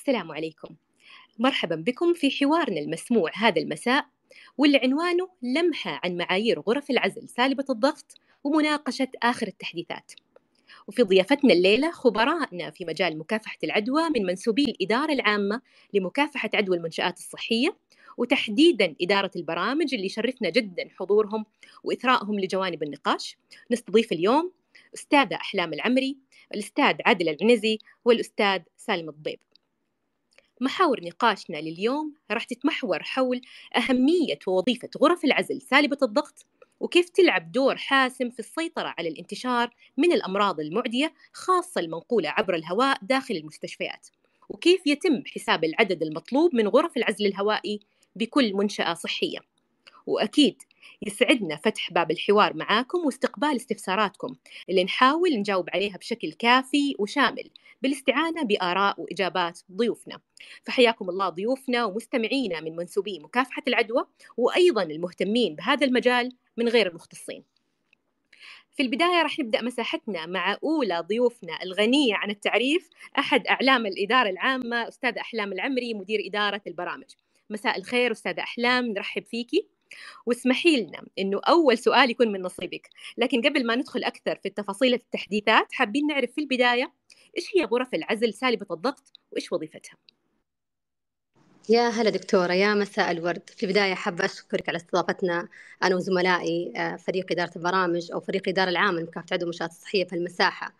السلام عليكم مرحبا بكم في حوارنا المسموع هذا المساء واللي عنوانه لمحة عن معايير غرف العزل سالبة الضغط ومناقشة آخر التحديثات وفي ضيافتنا الليلة خبرائنا في مجال مكافحة العدوى من منسوبي الإدارة العامة لمكافحة عدوى المنشآت الصحية وتحديدا إدارة البرامج اللي شرفنا جدا حضورهم وإثرائهم لجوانب النقاش نستضيف اليوم أستاذة أحلام العمري الأستاذ عادل العنزي والأستاذ سالم الضيب محاور نقاشنا لليوم راح تتمحور حول أهمية ووظيفة غرف العزل سالبة الضغط وكيف تلعب دور حاسم في السيطرة على الانتشار من الأمراض المعدية خاصة المنقولة عبر الهواء داخل المستشفيات وكيف يتم حساب العدد المطلوب من غرف العزل الهوائي بكل منشأة صحية وأكيد يسعدنا فتح باب الحوار معاكم واستقبال استفساراتكم اللي نحاول نجاوب عليها بشكل كافي وشامل بالاستعانة بآراء وإجابات ضيوفنا فحياكم الله ضيوفنا ومستمعينا من منسوبي مكافحة العدوى وأيضا المهتمين بهذا المجال من غير المختصين في البداية راح نبدأ مساحتنا مع أولى ضيوفنا الغنية عن التعريف أحد أعلام الإدارة العامة أستاذة أحلام العمري مدير إدارة البرامج مساء الخير أستاذة أحلام نرحب فيكي واسمحي لنا انه اول سؤال يكون من نصيبك لكن قبل ما ندخل اكثر في التفاصيل التحديثات حابين نعرف في البدايه ايش هي غرف العزل سالبه الضغط وايش وظيفتها يا هلا دكتورة يا مساء الورد في البداية حابة أشكرك على استضافتنا أنا وزملائي آه، فريق إدارة البرامج أو فريق الإدارة العامة لمكافحة عدوى المنشآت الصحية في المساحة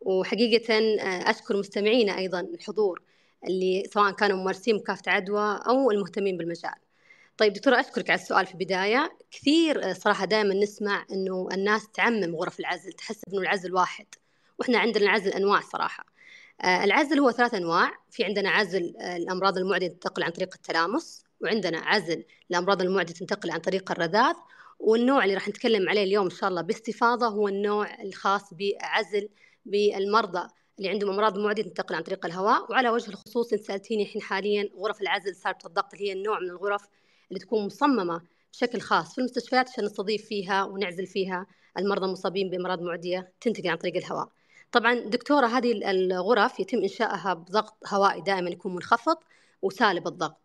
وحقيقة آه، أشكر مستمعينا أيضا الحضور اللي سواء كانوا ممارسين مكافحة عدوى أو المهتمين بالمجال طيب دكتورة أشكرك على السؤال في البداية كثير آه، صراحة دائما نسمع أنه الناس تعمم غرف العزل تحس أنه العزل واحد وإحنا عندنا العزل أنواع صراحة آه، العزل هو ثلاث أنواع في عندنا عزل آه، الأمراض المعدية تنتقل عن طريق التلامس وعندنا عزل الأمراض المعدية تنتقل عن طريق الرذاذ والنوع اللي راح نتكلم عليه اليوم إن شاء الله باستفاضة هو النوع الخاص بعزل بالمرضى اللي عندهم امراض معديه تنتقل عن طريق الهواء وعلى وجه الخصوص انت سالتيني الحين حاليا غرف العزل صارت الضغط اللي هي النوع من الغرف اللي تكون مصممه بشكل خاص في المستشفيات عشان نستضيف فيها ونعزل فيها المرضى المصابين بامراض معديه تنتقل عن طريق الهواء. طبعا دكتوره هذه الغرف يتم انشائها بضغط هوائي دائما يكون منخفض وسالب الضغط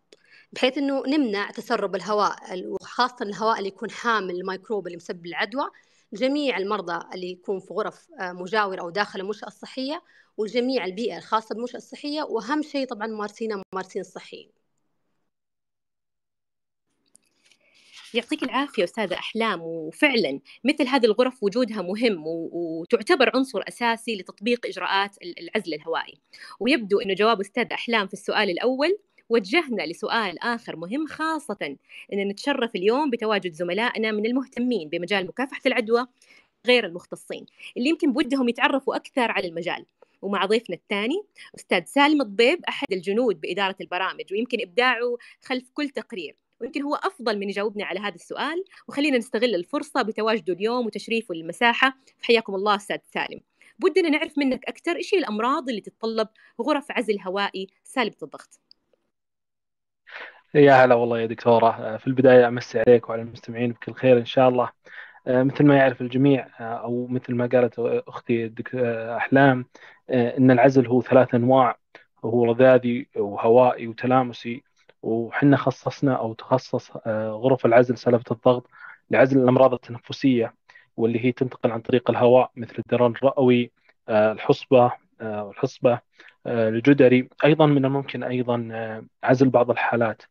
بحيث انه نمنع تسرب الهواء وخاصه الهواء اللي يكون حامل الميكروب اللي مسبب العدوى جميع المرضى اللي يكون في غرف آه، مجاورة أو داخل المنشأة الصحية وجميع البيئة الخاصة بالمنشأة الصحية وأهم شيء طبعا ممارسينا ممارسين الصحيين يعطيك العافية أستاذة أحلام وفعلا مثل هذه الغرف وجودها مهم وتعتبر عنصر أساسي لتطبيق إجراءات العزل الهوائي ويبدو أن جواب أستاذة أحلام في السؤال الأول وجهنا لسؤال آخر مهم خاصة أن نتشرف اليوم بتواجد زملائنا من المهتمين بمجال مكافحة العدوى غير المختصين اللي يمكن بودهم يتعرفوا أكثر على المجال ومع ضيفنا الثاني أستاذ سالم الضيب أحد الجنود بإدارة البرامج ويمكن إبداعه خلف كل تقرير ويمكن هو أفضل من يجاوبنا على هذا السؤال وخلينا نستغل الفرصة بتواجده اليوم وتشريفه للمساحة فحياكم الله أستاذ سالم بدنا نعرف منك أكثر إيش هي الأمراض اللي تتطلب غرف عزل هوائي سالبة الضغط يا هلا والله يا دكتورة آه، في البداية أمسي عليك وعلى المستمعين بكل خير إن شاء الله آه، مثل ما يعرف الجميع آه، أو مثل ما قالت أختي أحلام أن العزل هو ثلاث أنواع هو رذاذي وهوائي وتلامسي وحنا خصصنا او تخصص آه، غرف العزل سلبة الضغط لعزل الامراض التنفسيه واللي هي تنتقل عن طريق الهواء مثل الدران الرئوي آه، الحصبه آه، الحصبه الجدري ايضا من الممكن ايضا عزل بعض الحالات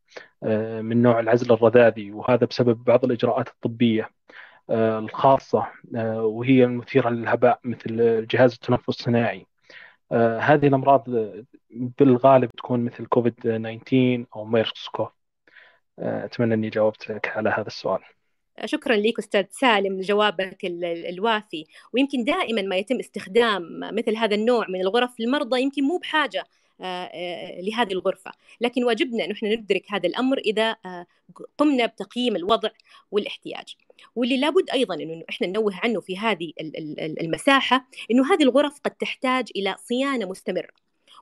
من نوع العزل الرذاذي وهذا بسبب بعض الاجراءات الطبيه الخاصه وهي المثيره للهباء مثل الجهاز التنفس الصناعي آه، هذه الامراض بالغالب تكون مثل كوفيد 19 او ميرس كوف آه، اتمنى اني جاوبتك على هذا السؤال شكرا لك استاذ سالم لجوابك الوافي ويمكن دائما ما يتم استخدام مثل هذا النوع من الغرف للمرضى يمكن مو بحاجه آه، لهذه الغرفه لكن واجبنا نحن ندرك هذا الامر اذا قمنا بتقييم الوضع والاحتياج واللي لابد ايضا انه احنا ننوه عنه في هذه المساحه انه هذه الغرف قد تحتاج الى صيانه مستمره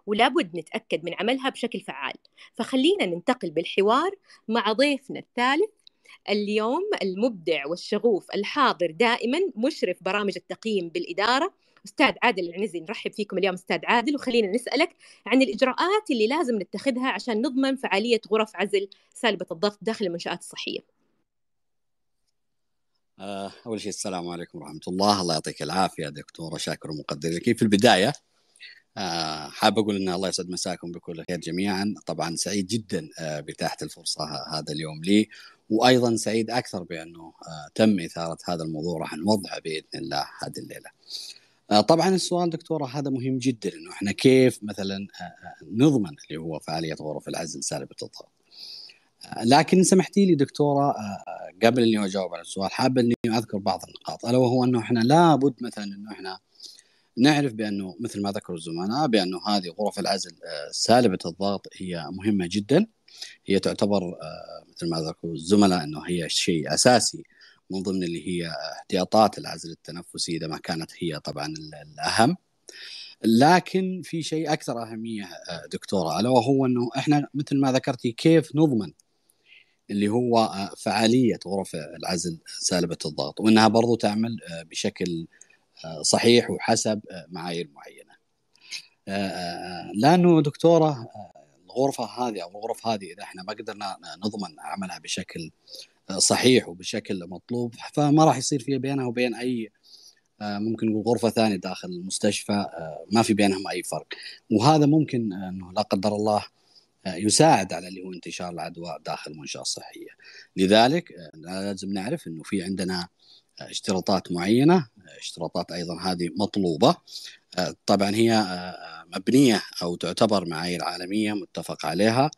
ولابد نتاكد من عملها بشكل فعال فخلينا ننتقل بالحوار مع ضيفنا الثالث اليوم المبدع والشغوف الحاضر دائما مشرف برامج التقييم بالاداره استاذ عادل العنزي نرحب فيكم اليوم استاذ عادل وخلينا نسالك عن الاجراءات اللي لازم نتخذها عشان نضمن فعاليه غرف عزل سالبه الضغط داخل المنشات الصحيه آه، اول شيء السلام عليكم ورحمه الله الله يعطيك العافيه دكتوره شاكر ومقدر لك في البدايه آه، حاب اقول ان الله يسعد مساكم بكل خير جميعا طبعا سعيد جدا آه، باتاحه الفرصه هذا اليوم لي وايضا سعيد اكثر بانه تم اثاره هذا الموضوع راح نوضحه باذن الله هذه الليله طبعا السؤال دكتوره هذا مهم جدا انه احنا كيف مثلا نضمن اللي هو فعاليه غرف العزل سالبه الضغط لكن سمحتي لي دكتوره آه، آه، قبل اني اجاوب على السؤال حابة اني اذكر بعض النقاط الا وهو انه احنا لابد مثلا انه احنا نعرف بانه مثل ما ذكروا الزملاء بانه هذه غرف العزل آه، سالبه الضغط هي مهمه جدا هي تعتبر مثل ما ذكروا الزملاء انه هي شيء اساسي من ضمن اللي هي احتياطات العزل التنفسي اذا ما كانت هي طبعا الاهم لكن في شيء اكثر اهميه دكتوره الا وهو انه احنا مثل ما ذكرتي كيف نضمن اللي هو آه، فعاليه غرف العزل سالبه الضغط وانها برضو تعمل آه، بشكل آه، صحيح وحسب معايير معينه. لانه دكتوره الغرفه هذه او الغرف هذه اذا احنا ما قدرنا نضمن عملها بشكل صحيح وبشكل مطلوب فما راح يصير فيها بينها وبين اي ممكن نقول غرفه ثانيه داخل المستشفى ما في بينهم اي فرق وهذا ممكن انه لا قدر الله يساعد على اللي هو انتشار العدوى داخل المنشاه الصحيه. لذلك آه، لازم نعرف انه في عندنا آه، اشتراطات معينه، اشتراطات ايضا هذه مطلوبه. آه، طبعا هي مبنيه او تعتبر معايير عالميه متفق عليها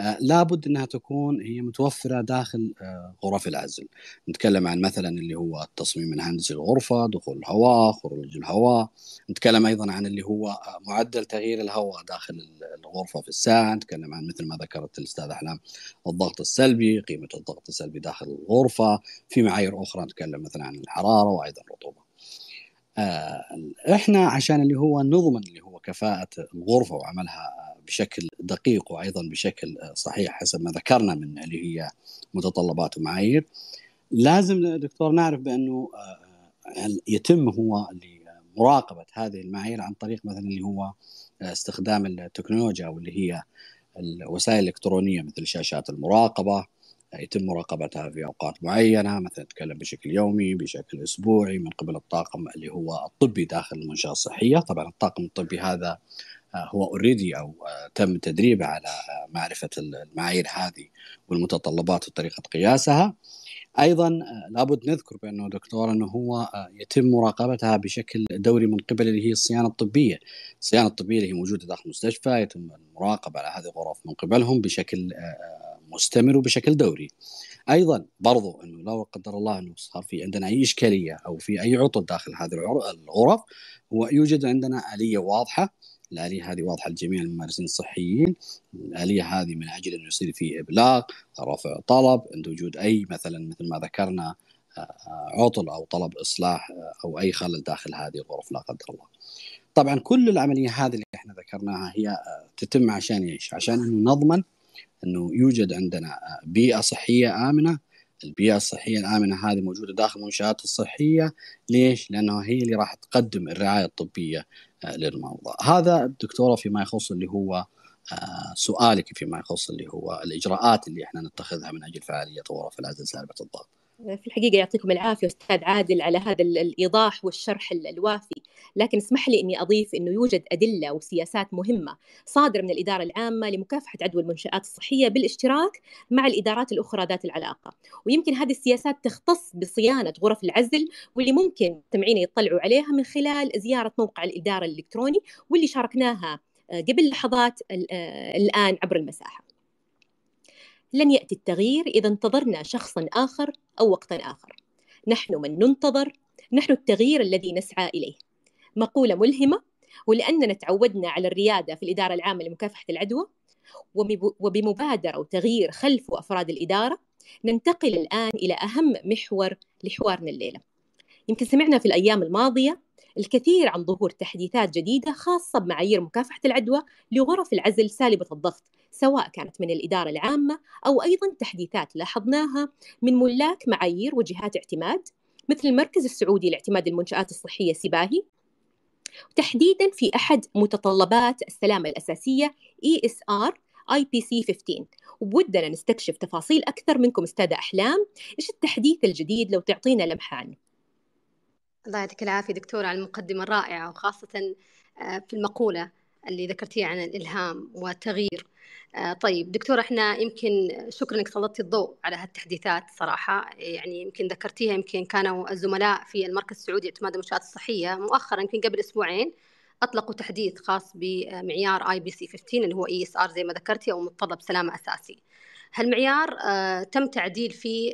آه، لابد انها تكون هي متوفره داخل آه، غرف العزل نتكلم عن مثلا اللي هو التصميم الهندسي الغرفه دخول الهواء خروج الهواء نتكلم ايضا عن اللي هو آه، معدل تغيير الهواء داخل الغرفه في الساعه نتكلم عن مثل ما ذكرت الاستاذ احلام الضغط السلبي قيمه الضغط السلبي داخل الغرفه في معايير اخرى نتكلم مثلا عن الحراره وايضا الرطوبه احنا عشان اللي هو نضمن اللي هو كفاءه الغرفه وعملها بشكل دقيق وايضا بشكل آه، صحيح حسب ما ذكرنا من اللي هي متطلبات ومعايير لازم دكتور نعرف بانه آه، يتم هو مراقبه هذه المعايير عن طريق مثلا اللي هو آه، استخدام التكنولوجيا واللي هي الوسائل الالكترونيه مثل شاشات المراقبه يتم مراقبتها في اوقات معينه مثلا نتكلم بشكل يومي بشكل اسبوعي من قبل الطاقم اللي هو الطبي داخل المنشاه الصحيه طبعا الطاقم الطبي هذا هو اوريدي او تم تدريبه على معرفه المعايير هذه والمتطلبات وطريقه قياسها ايضا آه، لابد نذكر بانه دكتور انه هو آه، يتم مراقبتها بشكل دوري من قبل اللي هي الصيانه الطبيه، الصيانه الطبيه اللي هي موجوده داخل المستشفى يتم المراقبه على هذه الغرف من قبلهم بشكل آه، مستمر وبشكل دوري. ايضا برضو انه لو قدر الله انه صار في عندنا اي اشكاليه او في اي عطل داخل هذه الغرف هو يوجد عندنا اليه واضحه الاليه هذه واضحه لجميع الممارسين الصحيين الاليه هذه من اجل انه يصير في ابلاغ رفع طلب عند وجود اي مثلا مثل ما ذكرنا آه، عطل او طلب اصلاح آه، او اي خلل داخل هذه الغرف لا قدر الله. طبعا كل العمليه هذه اللي احنا ذكرناها هي آه، تتم عشان ايش؟ عشان انه نضمن انه يوجد عندنا بيئه صحيه امنه البيئه الصحيه الامنه هذه موجوده داخل المنشات الصحيه ليش؟ لانها هي اللي راح تقدم الرعايه الطبيه آه، للمرضى. هذا دكتوره فيما يخص اللي هو آه، سؤالك فيما يخص اللي هو الاجراءات اللي احنا نتخذها من اجل فعاليه غرف العزل سالبه الضغط. في الحقيقة يعطيكم العافية أستاذ عادل على هذا الإيضاح والشرح الوافي لكن اسمح لي أني أضيف أنه يوجد أدلة وسياسات مهمة صادرة من الإدارة العامة لمكافحة عدوى المنشآت الصحية بالاشتراك مع الإدارات الأخرى ذات العلاقة ويمكن هذه السياسات تختص بصيانة غرف العزل واللي ممكن تمعين يطلعوا عليها من خلال زيارة موقع الإدارة الإلكتروني واللي شاركناها آه، قبل لحظات آه، الآن عبر المساحة لن يأتي التغيير إذا انتظرنا شخصا آخر أو وقتا آخر نحن من ننتظر نحن التغيير الذي نسعى إليه مقولة ملهمة ولأننا تعودنا على الريادة في الإدارة العامة لمكافحة العدوى وبمبادرة وتغيير خلف أفراد الإدارة ننتقل الآن إلى أهم محور لحوارنا الليلة يمكن سمعنا في الأيام الماضية الكثير عن ظهور تحديثات جديدة خاصة بمعايير مكافحة العدوى لغرف العزل سالبة الضغط سواء كانت من الإدارة العامة أو أيضا تحديثات لاحظناها من ملاك معايير وجهات اعتماد مثل المركز السعودي لاعتماد المنشآت الصحية سباهي تحديدا في أحد متطلبات السلامة الأساسية ESR IPC15 وبودنا نستكشف تفاصيل أكثر منكم استاذة أحلام إيش التحديث الجديد لو تعطينا لمحة عنه الله يعطيك العافية دكتورة على المقدمة الرائعة وخاصة آه، في المقولة اللي ذكرتيها عن الإلهام والتغيير آه، طيب دكتورة احنا يمكن شكرا انك سلطتي الضوء على هالتحديثات صراحة يعني يمكن ذكرتيها يمكن كانوا الزملاء في المركز السعودي لاعتماد المنشآت الصحية مؤخرا يمكن قبل اسبوعين اطلقوا تحديث خاص بمعيار اي بي سي 15 اللي هو اي اس ار زي ما ذكرتي او متطلب سلامة اساسي. هالمعيار آه، تم تعديل فيه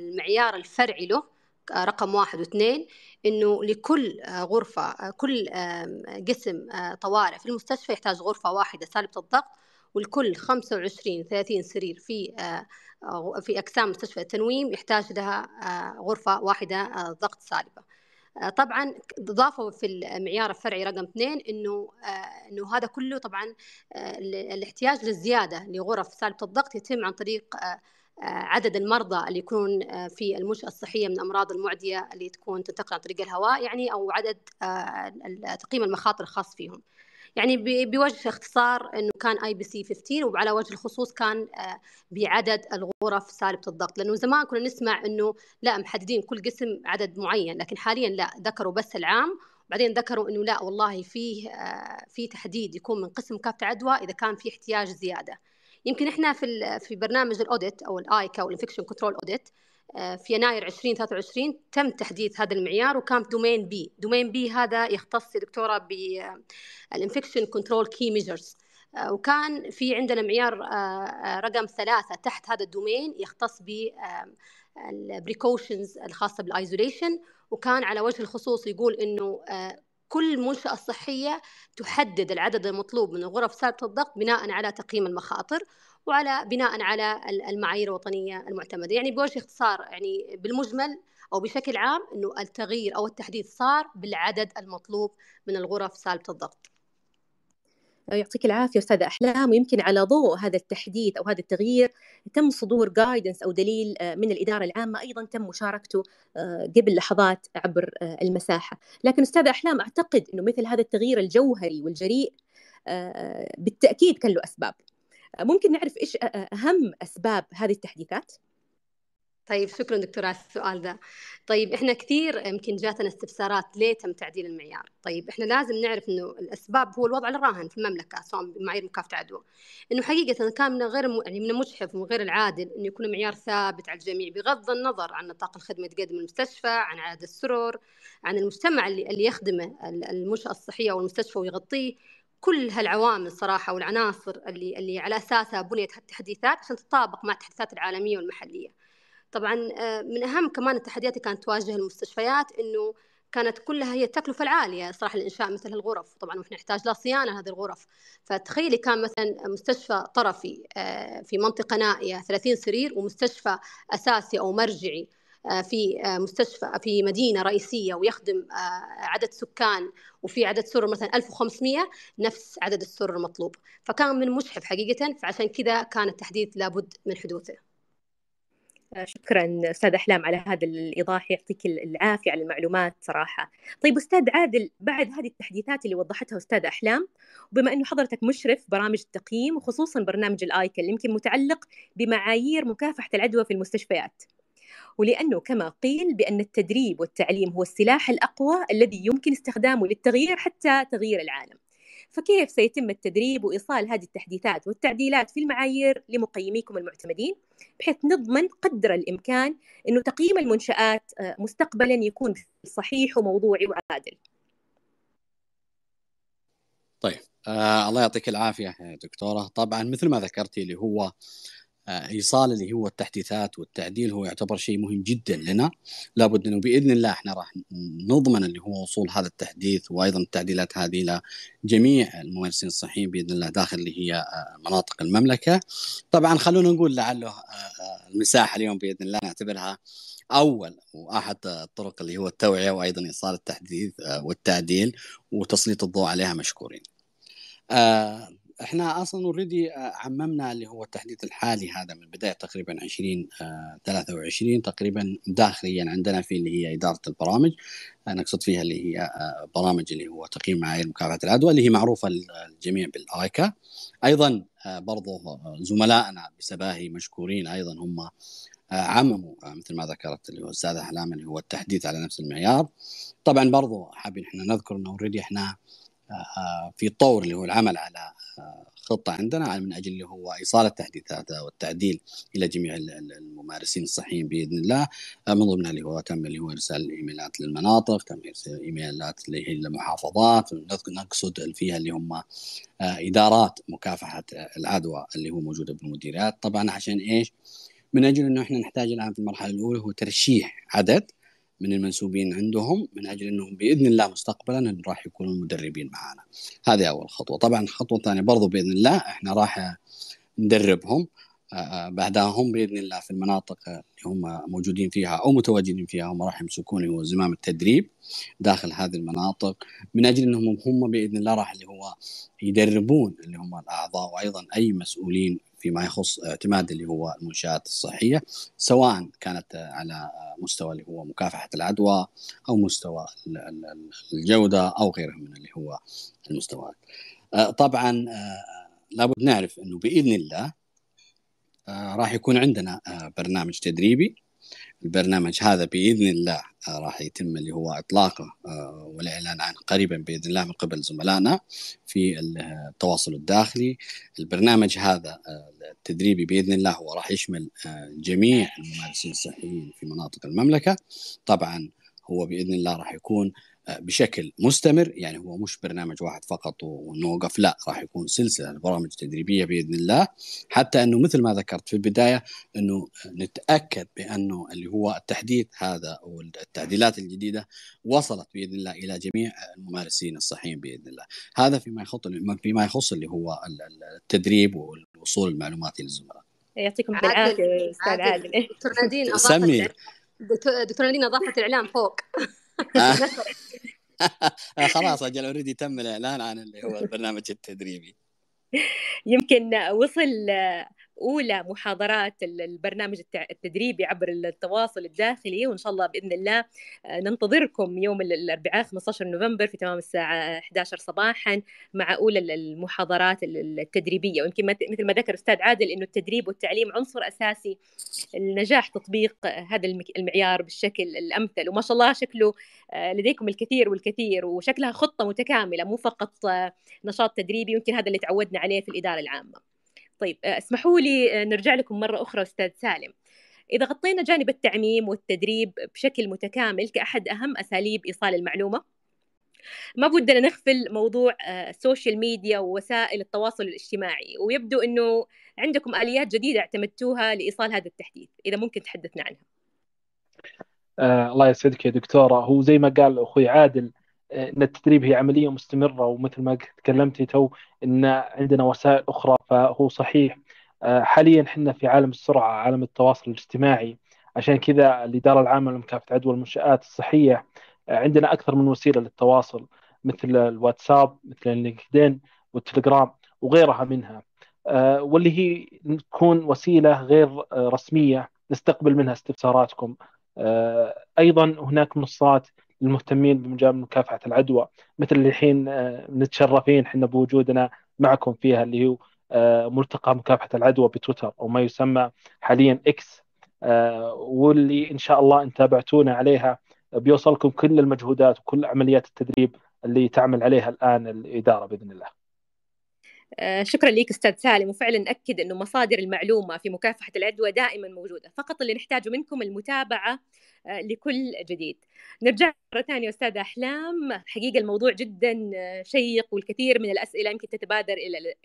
المعيار الفرعي له رقم واحد واثنين انه لكل آه، غرفه آه، كل قسم آه، طوارئ في المستشفى يحتاج غرفه واحده سالبه الضغط والكل 25 30 سرير في في اقسام مستشفى التنويم يحتاج لها غرفه واحده ضغط سالبه طبعا ضافوا في المعيار الفرعي رقم اثنين انه انه هذا كله طبعا الاحتياج للزياده لغرف سالبه الضغط يتم عن طريق آه، عدد المرضى اللي يكونون آه، في المنشأة الصحية من الأمراض المعدية اللي تكون تنتقل عن طريق الهواء يعني أو عدد آه، تقييم المخاطر الخاص فيهم يعني بوجه اختصار انه كان اي بي سي 15 وعلى وجه الخصوص كان بعدد الغرف سالبه الضغط لانه زمان كنا نسمع انه لا محددين كل قسم عدد معين لكن حاليا لا ذكروا بس العام بعدين ذكروا انه لا والله فيه في تحديد يكون من قسم كافه عدوى اذا كان في احتياج زياده يمكن احنا في في برنامج الاوديت او الايكا او الانفكشن كنترول اوديت آه، في يناير 2023 تم تحديث هذا المعيار وكان دومين بي دومين بي هذا يختص دكتوره بالانفكشن آه، كنترول كي ميجرز آه، وكان في عندنا معيار رقم ثلاثة تحت هذا الدومين يختص ب البريكوشنز الخاصة بالايزوليشن وكان على وجه الخصوص يقول انه كل منشأة صحية تحدد العدد المطلوب من غرف سادة الضغط بناء على تقييم المخاطر وعلى بناء على المعايير الوطنية المعتمدة يعني بوجه اختصار يعني بالمجمل أو بشكل عام أنه التغيير أو التحديث صار بالعدد المطلوب من الغرف سالبة الضغط يعطيك العافيه استاذه احلام ويمكن على ضوء هذا التحديث او هذا التغيير تم صدور جايدنس او دليل آه، من الاداره العامه ايضا تم مشاركته آه، قبل لحظات عبر آه، المساحه لكن استاذه احلام اعتقد انه مثل هذا التغيير الجوهري والجريء بالتاكيد كان له اسباب ممكن نعرف ايش اهم اسباب هذه التحديثات طيب شكرا دكتور على السؤال ده طيب احنا كثير يمكن جاتنا استفسارات ليه تم تعديل المعيار طيب احنا لازم نعرف انه الاسباب هو الوضع الراهن في المملكه سواء بمعايير مكافحه عدوى انه حقيقه كان من غير يعني من المجحف ومن غير العادل انه يكون معيار ثابت على الجميع بغض النظر عن نطاق الخدمه اللي تقدم المستشفى عن عدد السرور عن المجتمع اللي, اللي يخدمه المنشاه الصحيه والمستشفى ويغطيه كل هالعوامل صراحة والعناصر اللي اللي على أساسها بنيت هالتحديثات عشان تتطابق مع التحديثات العالمية والمحلية. طبعا آه، من اهم كمان التحديات اللي كانت تواجه المستشفيات انه كانت كلها هي التكلفة العالية صراحة لإنشاء مثل الغرف طبعا وإحنا نحتاج لصيانه صيانة هذه الغرف فتخيلي كان مثلا مستشفى طرفي آه، في منطقة نائية 30 سرير ومستشفى أساسي أو مرجعي آه، في مستشفى في مدينة رئيسية ويخدم عدد سكان وفي عدد سرر مثلا 1500 نفس عدد السرر المطلوب فكان من مشحف حقيقة فعشان كذا كان التحديث لابد من حدوثه آه، شكرا استاذ احلام على هذا الايضاح يعطيك العافيه على المعلومات صراحه. طيب استاذ عادل بعد هذه التحديثات اللي وضحتها استاذ احلام وبما انه حضرتك مشرف برامج التقييم وخصوصا برنامج الايكل يمكن متعلق بمعايير مكافحه العدوى في المستشفيات. ولانه كما قيل بان التدريب والتعليم هو السلاح الاقوى الذي يمكن استخدامه للتغيير حتى تغيير العالم. فكيف سيتم التدريب وإيصال هذه التحديثات والتعديلات في المعايير لمقيميكم المعتمدين بحيث نضمن قدر الإمكان أنه تقييم المنشآت آه، مستقبلا يكون صحيح وموضوعي وعادل طيب آه الله يعطيك العافية دكتورة طبعا مثل ما ذكرتي اللي هو ايصال اللي هو التحديثات والتعديل هو يعتبر شيء مهم جدا لنا لابد انه باذن الله احنا راح نضمن اللي هو وصول هذا التحديث وايضا التعديلات هذه الى جميع الممارسين الصحيين باذن الله داخل اللي هي آه، مناطق المملكه طبعا خلونا نقول لعله آه، آه، المساحه اليوم باذن الله نعتبرها اول واحد الطرق اللي هو التوعيه وايضا ايصال التحديث والتعديل وتسليط الضوء عليها مشكورين. احنا اصلا اوريدي آه، عممنا اللي هو التحديث الحالي هذا من بدايه تقريبا 20 23 آه، تقريبا داخليا عندنا في اللي هي اداره البرامج آه، نقصد فيها اللي هي برامج اللي هو تقييم معايير مكافحه العدوى اللي هي معروفه للجميع بالايكا ايضا برضو زملائنا بسباهي مشكورين ايضا هم عمموا مثل ما ذكرت اللي هو الاستاذه احلام اللي هو التحديث على نفس المعيار طبعا برضو حابين احنا نذكر انه اوريدي احنا آه، في طور اللي هو العمل على آه، خطه عندنا من اجل اللي هو ايصال التحديثات والتعديل الى جميع الممارسين الصحيين باذن الله آه، من ضمنها اللي هو تم اللي هو ارسال الايميلات للمناطق تم ارسال ايميلات للمحافظات نقصد فيها اللي هم ادارات مكافحه العدوى اللي هو موجوده بالمديريات طبعا عشان ايش؟ من اجل انه احنا نحتاج الان في المرحله الاولى هو ترشيح عدد من المنسوبين عندهم من اجل انهم باذن الله مستقبلا راح يكونوا مدربين معنا. هذه اول خطوه، طبعا الخطوه الثانيه برضو باذن الله احنا راح ندربهم آه، آه، بعدهم باذن الله في المناطق اللي هم موجودين فيها او متواجدين فيها هم راح يمسكون زمام التدريب داخل هذه المناطق من اجل انهم هم باذن الله راح اللي هو يدربون اللي هم الاعضاء وايضا اي مسؤولين فيما يخص اعتماد اللي هو المنشات الصحيه سواء كانت على مستوى اللي هو مكافحه العدوى او مستوى الجوده او غيرها من اللي هو المستويات. آه، طبعا آه، لابد نعرف انه باذن الله آه، راح يكون عندنا برنامج تدريبي البرنامج هذا باذن الله آه، راح يتم اللي هو اطلاقه آه، والاعلان عنه قريبا باذن الله من قبل زملائنا في التواصل الداخلي البرنامج هذا آه، التدريبي باذن الله هو راح يشمل جميع الممارسين الصحيين في مناطق المملكه طبعا هو باذن الله راح يكون بشكل مستمر يعني هو مش برنامج واحد فقط ونوقف لا راح يكون سلسله برامج تدريبيه باذن الله حتى انه مثل ما ذكرت في البدايه انه نتاكد بانه اللي هو التحديث هذا والتعديلات الجديده وصلت باذن الله الى جميع الممارسين الصحيين باذن الله هذا فيما يخص فيما يخص اللي هو التدريب والوصول المعلومات للزملاء يعطيكم العافيه استاذ عادل دكتور نادين اضافت دكتور نادين اضافت الاعلام فوق آه. خلاص اجل اوريدي تم الاعلان عن اللي هو البرنامج التدريبي يمكن وصل اولى محاضرات البرنامج التدريبي عبر التواصل الداخلي وان شاء الله باذن الله آه، ننتظركم يوم الاربعاء 15 نوفمبر في تمام الساعه 11 صباحا مع اولى المحاضرات التدريبيه ويمكن مثل ما ذكر استاذ عادل انه التدريب والتعليم عنصر اساسي لنجاح تطبيق هذا المعيار بالشكل الامثل وما شاء الله شكله آه، لديكم الكثير والكثير وشكلها خطه متكامله مو فقط آه، نشاط تدريبي يمكن هذا اللي تعودنا عليه في الاداره العامه طيب آه، اسمحوا لي آه، نرجع لكم مرة أخرى أستاذ سالم إذا غطينا جانب التعميم والتدريب بشكل متكامل كأحد أهم أساليب إيصال المعلومة ما بدنا نغفل موضوع السوشيال آه، ميديا ووسائل التواصل الاجتماعي ويبدو أنه عندكم آليات جديدة اعتمدتوها لإيصال هذا التحديث إذا ممكن تحدثنا عنها آه الله يسعدك يا دكتورة هو زي ما قال أخوي عادل ان التدريب هي عمليه مستمره ومثل ما تكلمتي تو ان عندنا وسائل اخرى فهو صحيح آه، حاليا احنا في عالم السرعه عالم التواصل الاجتماعي عشان كذا الاداره العامه لمكافحه عدوى المنشات الصحيه آه، عندنا اكثر من وسيله للتواصل مثل الواتساب مثل اللينكدين والتليجرام وغيرها منها آه، واللي هي تكون وسيله غير رسميه نستقبل منها استفساراتكم ايضا هناك منصات المهتمين بمجال مكافحة العدوى مثل اللي الحين آه، متشرفين احنا بوجودنا معكم فيها اللي هو آه، ملتقى مكافحة العدوى بتويتر أو ما يسمى حاليا إكس آه، واللي إن شاء الله إن تابعتونا عليها بيوصلكم كل المجهودات وكل عمليات التدريب اللي تعمل عليها الآن الإدارة بإذن الله آه، شكرا لك استاذ سالم وفعلا اكد انه مصادر المعلومه في مكافحه العدوى دائما موجوده فقط اللي نحتاجه منكم المتابعه آه، لكل جديد نرجع مره ثانيه استاذه احلام حقيقه الموضوع جدا آه، شيق والكثير من الاسئله يمكن تتبادر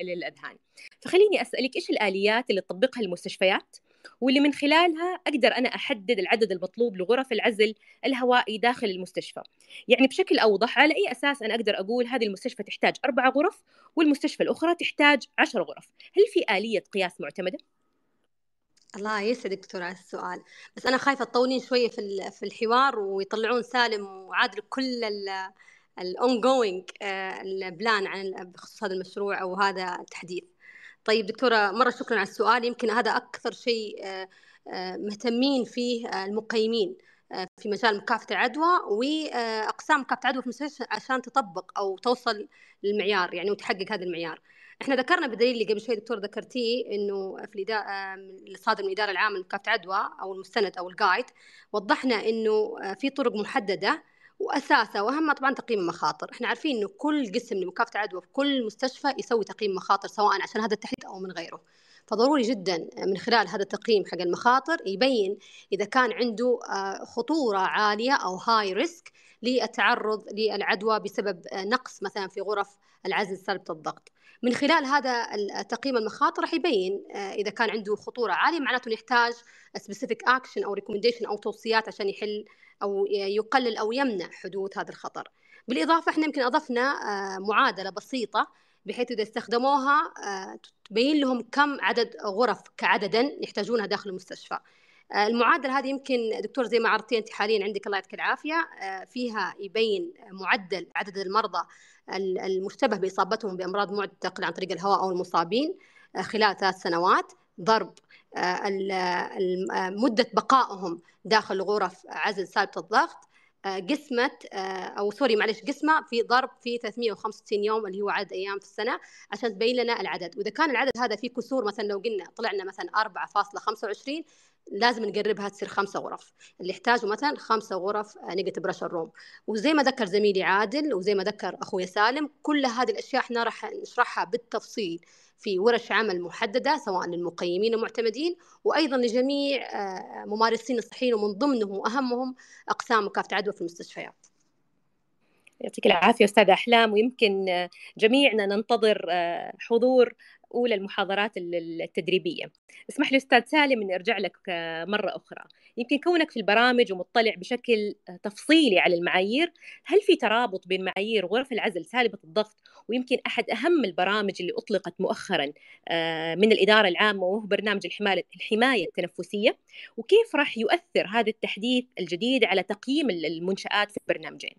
الى الاذهان فخليني اسالك ايش الاليات اللي تطبقها المستشفيات واللي من خلالها أقدر أنا أحدد العدد المطلوب لغرف العزل الهوائي داخل المستشفى يعني بشكل أوضح على أي أساس أنا أقدر أقول هذه المستشفى تحتاج أربع غرف والمستشفى الأخرى تحتاج عشر غرف هل في آلية قياس معتمدة؟ الله يسعدك دكتور على السؤال بس أنا خايفة تطولين شوية في في الحوار ويطلعون سالم وعادل كل الاون جوينج آه، البلان عن بخصوص هذا المشروع أو هذا التحديث طيب دكتوره مره شكرا على السؤال يمكن هذا اكثر شيء آه، آه، مهتمين فيه آه، المقيمين في مجال مكافحه العدوى واقسام مكافحه العدوى في المستشفى عشان تطبق او توصل للمعيار يعني وتحقق هذا المعيار. احنا ذكرنا بدليل اللي قبل شوي دكتور ذكرتيه انه في اللي الصادر من الاداره العامه لمكافحه العدوى او المستند او الجايد وضحنا انه في طرق محدده واساسه واهمها طبعا تقييم المخاطر، احنا عارفين انه كل قسم لمكافحه العدوى في كل مستشفى يسوي تقييم مخاطر سواء عشان هذا التحديد او من غيره فضروري جدا من خلال هذا التقييم حق المخاطر يبين اذا كان عنده آه، خطوره عاليه او هاي ريسك للتعرض للعدوى بسبب آه، نقص مثلا في غرف العزل سلبة الضغط من خلال هذا آه، تقييم المخاطر راح يبين اذا كان عنده خطوره عاليه معناته يحتاج سبيسيفيك اكشن او ريكومنديشن او توصيات عشان يحل او يقلل او يمنع حدوث هذا الخطر بالاضافه احنا يمكن اضفنا آه، معادله بسيطه بحيث اذا استخدموها آه، تبين لهم كم عدد غرف كعددا يحتاجونها داخل المستشفى آه، المعادله هذه يمكن دكتور زي ما عرضتي انت حاليا عندك الله يعطيك العافيه فيها يبين معدل عدد المرضى المشتبه باصابتهم بامراض معدة عن طريق الهواء او المصابين خلال ثلاث سنوات ضرب آه، آه، مدة بقائهم داخل غرف عزل سالبة الضغط آه، قسمة او سوري معلش قسمه في ضرب في 365 يوم اللي هو عدد ايام في السنه عشان تبين لنا العدد واذا كان العدد هذا فيه كسور مثلا لو قلنا طلعنا مثلا 4.25 لازم نقربها تصير خمسة غرف اللي يحتاجوا مثلا خمسة غرف آه، نيجاتيف بريشر روم وزي ما ذكر زميلي عادل وزي ما ذكر أخوي سالم كل هذه الأشياء احنا راح نشرحها بالتفصيل في ورش عمل محددة سواء للمقيمين المعتمدين وأيضا لجميع آه، ممارسين الصحيين ومن ضمنهم وأهمهم أقسام مكافحة عدوى في المستشفيات يعطيك العافيه استاذه احلام ويمكن آه، جميعنا ننتظر حضور أولى المحاضرات التدريبية اسمح لي أستاذ سالم أني أرجع لك مرة أخرى يمكن كونك في البرامج ومطلع بشكل آه، تفصيلي على المعايير هل في ترابط بين معايير غرف العزل سالبة الضغط ويمكن أحد أهم البرامج اللي أطلقت مؤخرا آه، من الإدارة العامة وهو برنامج الحماية التنفسية وكيف راح يؤثر هذا التحديث الجديد على تقييم المنشآت في البرنامجين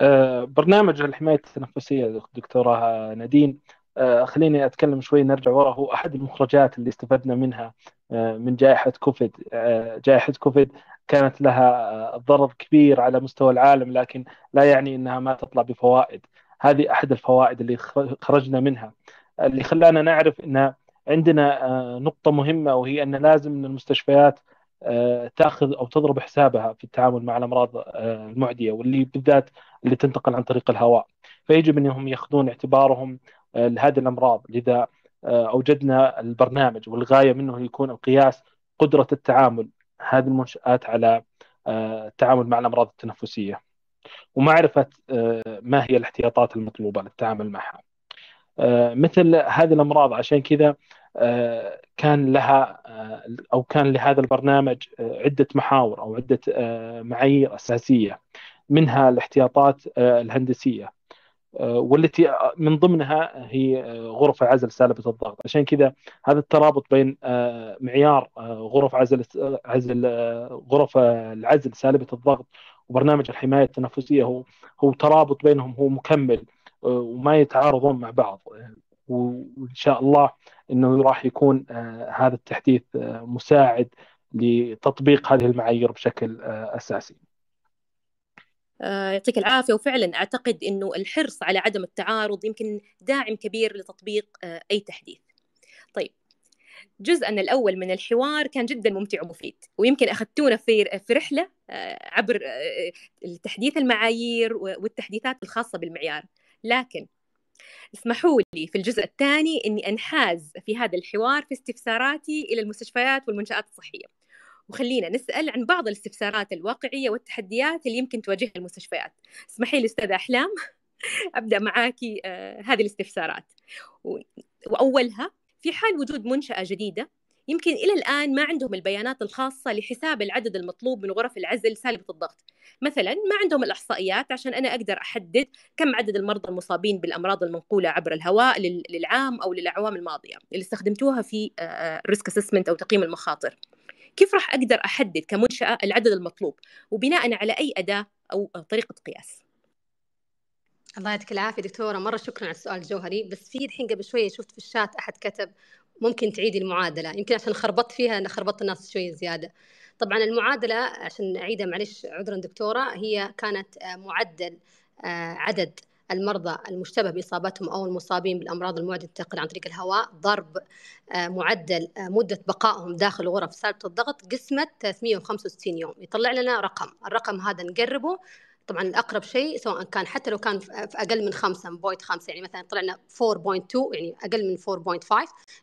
آه، برنامج الحماية التنفسية دكتورة نادين آه، خليني اتكلم شوي نرجع ورا هو احد المخرجات اللي استفدنا منها آه، من جائحه كوفيد آه، جائحه كوفيد كانت لها ضرر كبير على مستوى العالم لكن لا يعني انها ما تطلع بفوائد هذه احد الفوائد اللي خرجنا منها اللي خلانا نعرف ان عندنا نقطه مهمه وهي ان لازم ان المستشفيات آه، تاخذ او تضرب حسابها في التعامل مع الامراض آه، المعديه واللي بالذات اللي تنتقل عن طريق الهواء فيجب انهم ياخذون اعتبارهم آه، لهذه الامراض لذا اوجدنا البرنامج والغايه منه يكون القياس قدره التعامل هذه المنشات على التعامل مع الامراض التنفسيه ومعرفه ما هي الاحتياطات المطلوبه للتعامل معها مثل هذه الامراض عشان كذا آه، كان لها آه، او كان لهذا البرنامج آه، عده محاور او عده معايير اساسيه منها الاحتياطات الهندسيه والتي من ضمنها هي غرف عزل سالبة الضغط عشان كذا هذا الترابط بين معيار غرف عزل عزل غرف العزل سالبة الضغط وبرنامج الحماية التنفسية هو هو ترابط بينهم هو مكمل وما يتعارضون مع بعض وإن شاء الله انه راح يكون آه، هذا التحديث آه، مساعد لتطبيق هذه المعايير بشكل آه، اساسي. يعطيك العافية وفعلا أعتقد أنه الحرص على عدم التعارض يمكن داعم كبير لتطبيق أي تحديث طيب جزءنا الأول من الحوار كان جدا ممتع ومفيد ويمكن أخذتونا في رحلة عبر تحديث المعايير والتحديثات الخاصة بالمعيار لكن اسمحوا لي في الجزء الثاني أني أنحاز في هذا الحوار في استفساراتي إلى المستشفيات والمنشآت الصحية وخلينا نسأل عن بعض الاستفسارات الواقعية والتحديات اللي يمكن تواجهها المستشفيات اسمحي لي أستاذة أحلام أبدأ معاكي آه، هذه الاستفسارات وأولها في حال وجود منشأة جديدة يمكن إلى الآن ما عندهم البيانات الخاصة لحساب العدد المطلوب من غرف العزل سالبة الضغط مثلا ما عندهم الإحصائيات عشان أنا أقدر أحدد كم عدد المرضى المصابين بالأمراض المنقولة عبر الهواء للعام أو للأعوام الماضية اللي استخدمتوها في ريسك آه، اسسمنت أو تقييم المخاطر كيف راح أقدر أحدد كمنشأة العدد المطلوب وبناء على أي أداة أو طريقة قياس الله يعطيك العافيه دكتوره مره شكرا على السؤال الجوهري بس في الحين قبل شويه شفت في الشات احد كتب ممكن تعيدي المعادله يمكن عشان خربطت فيها انا خربطت الناس شويه زياده طبعا المعادله عشان اعيدها معلش عذرا دكتوره هي كانت آه، معدل آه، عدد المرضى المشتبه باصابتهم او المصابين بالامراض المعديه تنتقل عن طريق الهواء ضرب آه، معدل مده بقائهم داخل غرف سالبه الضغط قسمه 365 يوم يطلع لنا رقم الرقم هذا نقربه طبعا اقرب شيء سواء كان حتى لو كان في اقل من 5 5 يعني مثلا طلعنا 4.2 يعني اقل من 4.5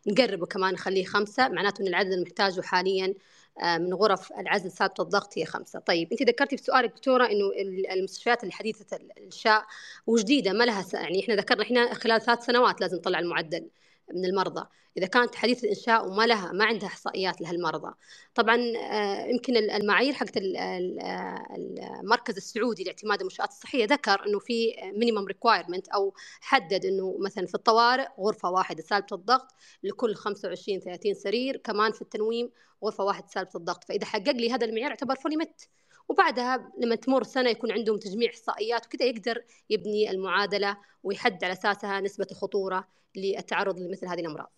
نقربه كمان نخليه 5 معناته ان العدد المحتاجه حاليا آه، من غرف العزل ثابته الضغط هي خمسه، طيب انت ذكرتي في سؤالك دكتوره انه المستشفيات الحديثه الانشاء وجديده ما لها يعني احنا ذكرنا احنا خلال ثلاث سنوات لازم نطلع المعدل، من المرضى اذا كانت حديث الانشاء وما لها ما عندها احصائيات لهالمرضى طبعا آه، يمكن المعايير حقت آه، المركز السعودي لاعتماد المنشات الصحيه ذكر انه في مينيمم ريكوايرمنت او حدد انه مثلا في الطوارئ غرفه واحده سالبه الضغط لكل 25 30 سرير كمان في التنويم غرفه واحده سالبه الضغط فاذا حقق لي هذا المعيار اعتبر فولي مت وبعدها لما تمر سنه يكون عندهم تجميع احصائيات وكذا يقدر يبني المعادله ويحد على اساسها نسبه الخطوره للتعرض لمثل هذه الامراض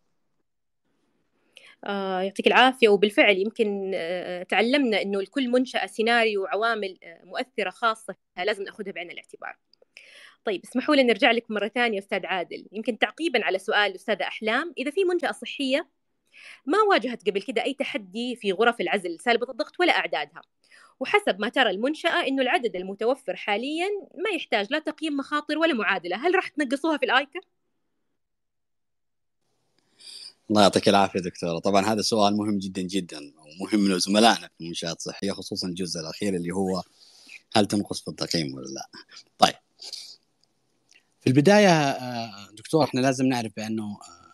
آه يعطيك العافية وبالفعل يمكن آه، تعلمنا أنه لكل منشأة سيناريو وعوامل آه، مؤثرة خاصة لازم نأخذها بعين الاعتبار طيب اسمحوا لي نرجع لك مرة ثانية أستاذ عادل يمكن تعقيبا على سؤال الأستاذة أحلام إذا في منشأة صحية ما واجهت قبل كده أي تحدي في غرف العزل سالبة الضغط ولا أعدادها وحسب ما ترى المنشأة أنه العدد المتوفر حاليا ما يحتاج لا تقييم مخاطر ولا معادلة هل راح تنقصوها في الآيكا؟ الله يعطيك العافيه دكتوره طبعا هذا سؤال مهم جدا جدا ومهم لزملائنا في المنشات الصحيه خصوصا الجزء الاخير اللي هو هل تنقص في التقييم ولا لا طيب في البدايه آه، دكتور احنا لازم نعرف بانه آه،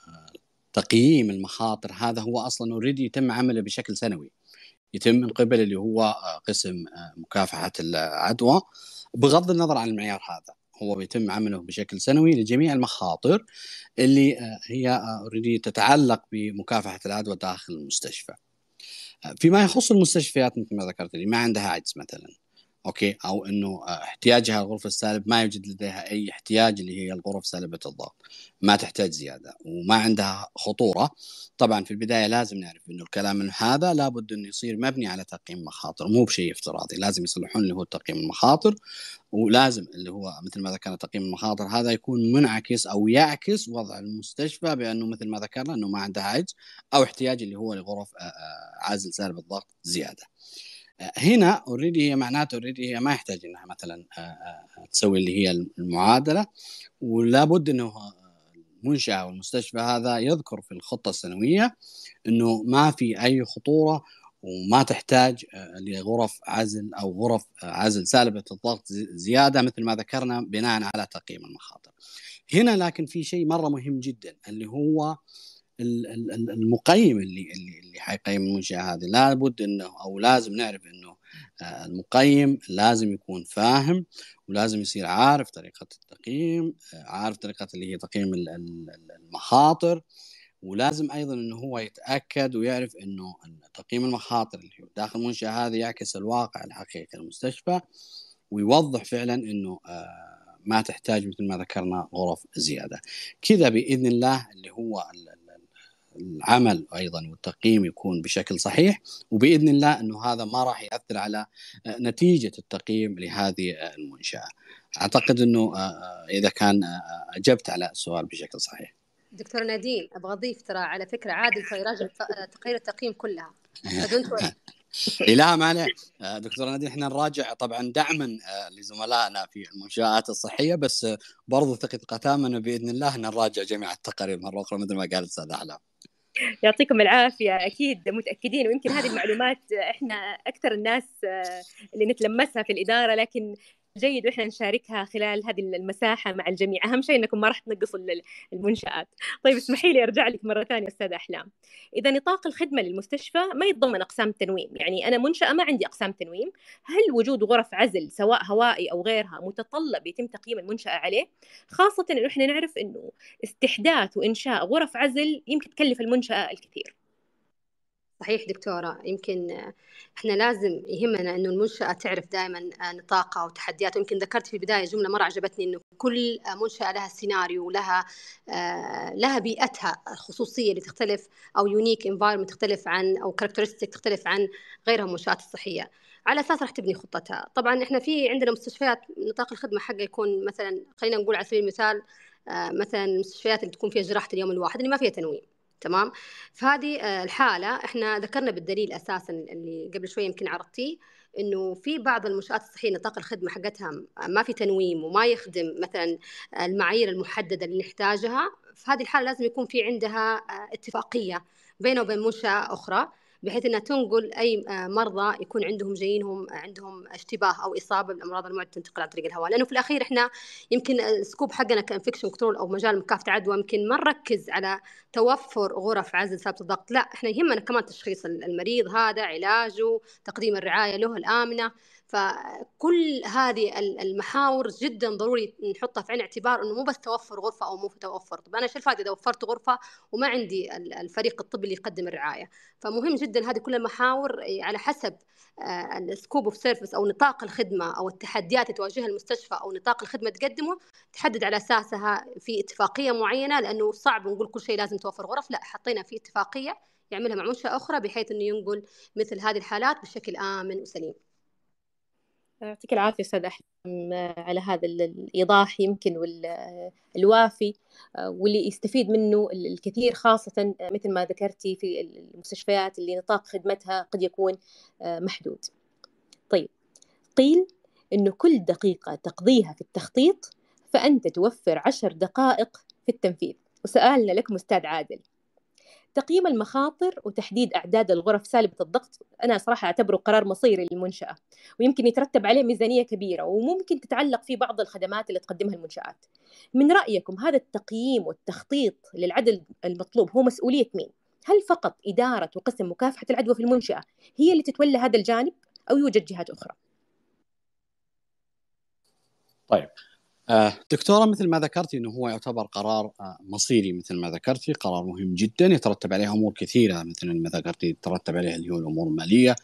تقييم المخاطر هذا هو اصلا اوريدي يتم عمله بشكل سنوي يتم من قبل اللي هو آه، قسم آه، مكافحه العدوى بغض النظر عن المعيار هذا هو بيتم عمله بشكل سنوي لجميع المخاطر اللي آه، هي اوريدي تتعلق بمكافحه العدوى داخل المستشفى. فيما يخص المستشفيات مثل ما ذكرت اللي ما عندها عجز مثلا اوكي او انه آه، احتياجها الغرفه السالب ما يوجد لديها اي احتياج اللي هي الغرف سالبه الضغط ما تحتاج زياده وما عندها خطوره طبعا في البدايه لازم نعرف انه الكلام هذا لابد انه يصير مبني على تقييم مخاطر مو بشيء افتراضي لازم يصلحون اللي هو تقييم المخاطر ولازم اللي هو مثل ما ذكرنا تقييم المخاطر هذا يكون منعكس او يعكس وضع المستشفى بانه مثل ما ذكرنا انه ما عندها عجز او احتياج اللي هو لغرف آه، آه، عازل سالب الضغط زياده. هنا اوريدي هي معناته اوريدي هي ما يحتاج انها مثلا آه، آه، آه، تسوي اللي هي المعادله ولا بد انه المنشاه والمستشفى هذا يذكر في الخطه السنويه انه ما في اي خطوره وما تحتاج لغرف عزل او غرف عزل سالبه الضغط زياده مثل ما ذكرنا بناء على تقييم المخاطر. هنا لكن في شيء مره مهم جدا اللي هو المقيم اللي اللي اللي حيقيم المنشاه هذه لابد انه او لازم نعرف انه آه، المقيم لازم يكون فاهم ولازم يصير عارف طريقه التقييم آه، عارف طريقه اللي هي تقييم المخاطر ولازم ايضا انه هو يتاكد ويعرف انه تقييم المخاطر اللي داخل المنشاه هذه يعكس الواقع الحقيقي للمستشفى ويوضح فعلا انه آه، ما تحتاج مثل ما ذكرنا غرف زياده كذا باذن الله اللي هو العمل ايضا والتقييم يكون بشكل صحيح وباذن الله انه هذا ما راح ياثر على آه، نتيجه التقييم لهذه آه، المنشاه. اعتقد انه آه، اذا كان اجبت على السؤال بشكل صحيح. دكتور نديم ابغى اضيف ترى على فكره عادل ترى يراجع تقرير التقييم كلها لا ما دكتور نادين احنا نراجع طبعا دعما لزملائنا في المنشات الصحيه بس برضو ثقه قتامنا باذن الله نراجع جميع التقارير مره اخرى مثل ما قال الاستاذ احلام. يعطيكم العافية أكيد متأكدين ويمكن هذه المعلومات إحنا أكثر الناس آه، اللي نتلمسها في الإدارة لكن جيد واحنا نشاركها خلال هذه المساحه مع الجميع اهم شيء انكم ما راح تنقصوا المنشات طيب اسمحي لي ارجع لك مره ثانيه استاذه احلام اذا نطاق الخدمه للمستشفى ما يتضمن اقسام تنويم يعني انا منشاه ما عندي اقسام تنويم هل وجود غرف عزل سواء هوائي او غيرها متطلب يتم تقييم المنشاه عليه خاصه انه احنا نعرف انه استحداث وانشاء غرف عزل يمكن تكلف المنشاه الكثير صحيح دكتورة يمكن احنا لازم يهمنا انه المنشأة تعرف دائما آه، نطاقها وتحدياتها يمكن ذكرت في البداية جملة مرة عجبتني انه كل آه، منشأة لها سيناريو ولها آه، لها بيئتها الخصوصية اللي تختلف او يونيك انفايرمنت تختلف عن او كاركترستيك تختلف عن غيرها المنشآت الصحية على اساس راح تبني خطتها طبعا احنا في عندنا مستشفيات نطاق الخدمة حقها يكون مثلا خلينا نقول على سبيل المثال مثلا المستشفيات اللي تكون فيها جراحة اليوم الواحد اللي ما فيها تنويم تمام فهذه آه، الحاله احنا ذكرنا بالدليل اساسا اللي قبل شوي يمكن عرضتيه انه في بعض المنشات الصحيه نطاق الخدمه حقتها ما في تنويم وما يخدم مثلا آه، المعايير المحدده اللي نحتاجها في هذه الحاله لازم يكون في عندها آه، اتفاقيه بينه وبين منشاه اخرى بحيث انها تنقل اي آه، مرضى يكون عندهم جايينهم آه، عندهم اشتباه او اصابه بالامراض المعدة تنتقل عن طريق الهواء لانه في الاخير احنا يمكن السكوب حقنا كانفكشن كنترول او مجال مكافحه عدوى يمكن ما نركز على توفر غرف عزل ثابت الضغط لا احنا يهمنا كمان تشخيص المريض هذا علاجه تقديم الرعايه له الامنه فكل هذه المحاور جدا ضروري نحطها في عين الاعتبار انه مو بس توفر غرفه او مو توفر، طب انا ايش الفائده اذا وفرت غرفه وما عندي الفريق الطبي اللي يقدم الرعايه، فمهم جدا هذه كل المحاور على حسب السكوب اوف سيرفيس او نطاق الخدمه او التحديات اللي تواجهها المستشفى او نطاق الخدمه تقدمه تحدد على اساسها في اتفاقيه معينه لانه صعب نقول كل شيء لازم توفر غرف، لا حطينا في اتفاقيه يعملها مع منشاه اخرى بحيث انه ينقل مثل هذه الحالات بشكل امن وسليم. يعطيك العافية أستاذ أحمد على هذا الإيضاح يمكن والوافي آه، واللي يستفيد منه الكثير خاصة آه، مثل ما ذكرتي في المستشفيات اللي نطاق خدمتها قد يكون آه، محدود طيب قيل أنه كل دقيقة تقضيها في التخطيط فأنت توفر عشر دقائق في التنفيذ وسؤالنا لكم أستاذ عادل تقييم المخاطر وتحديد أعداد الغرف سالبة الضغط أنا صراحة أعتبره قرار مصيري للمنشأة ويمكن يترتب عليه ميزانية كبيرة وممكن تتعلق في بعض الخدمات اللي تقدمها المنشآت من رأيكم هذا التقييم والتخطيط للعدد المطلوب هو مسؤولية مين؟ هل فقط إدارة وقسم مكافحة العدوى في المنشأة هي اللي تتولى هذا الجانب أو يوجد جهات أخرى؟ طيب آه. دكتوره مثل ما ذكرتي انه هو يعتبر قرار آه، مصيري مثل ما ذكرتي قرار مهم جدا يترتب عليه امور كثيره مثل ما ذكرتي يترتب عليه اللي هو الامور الماليه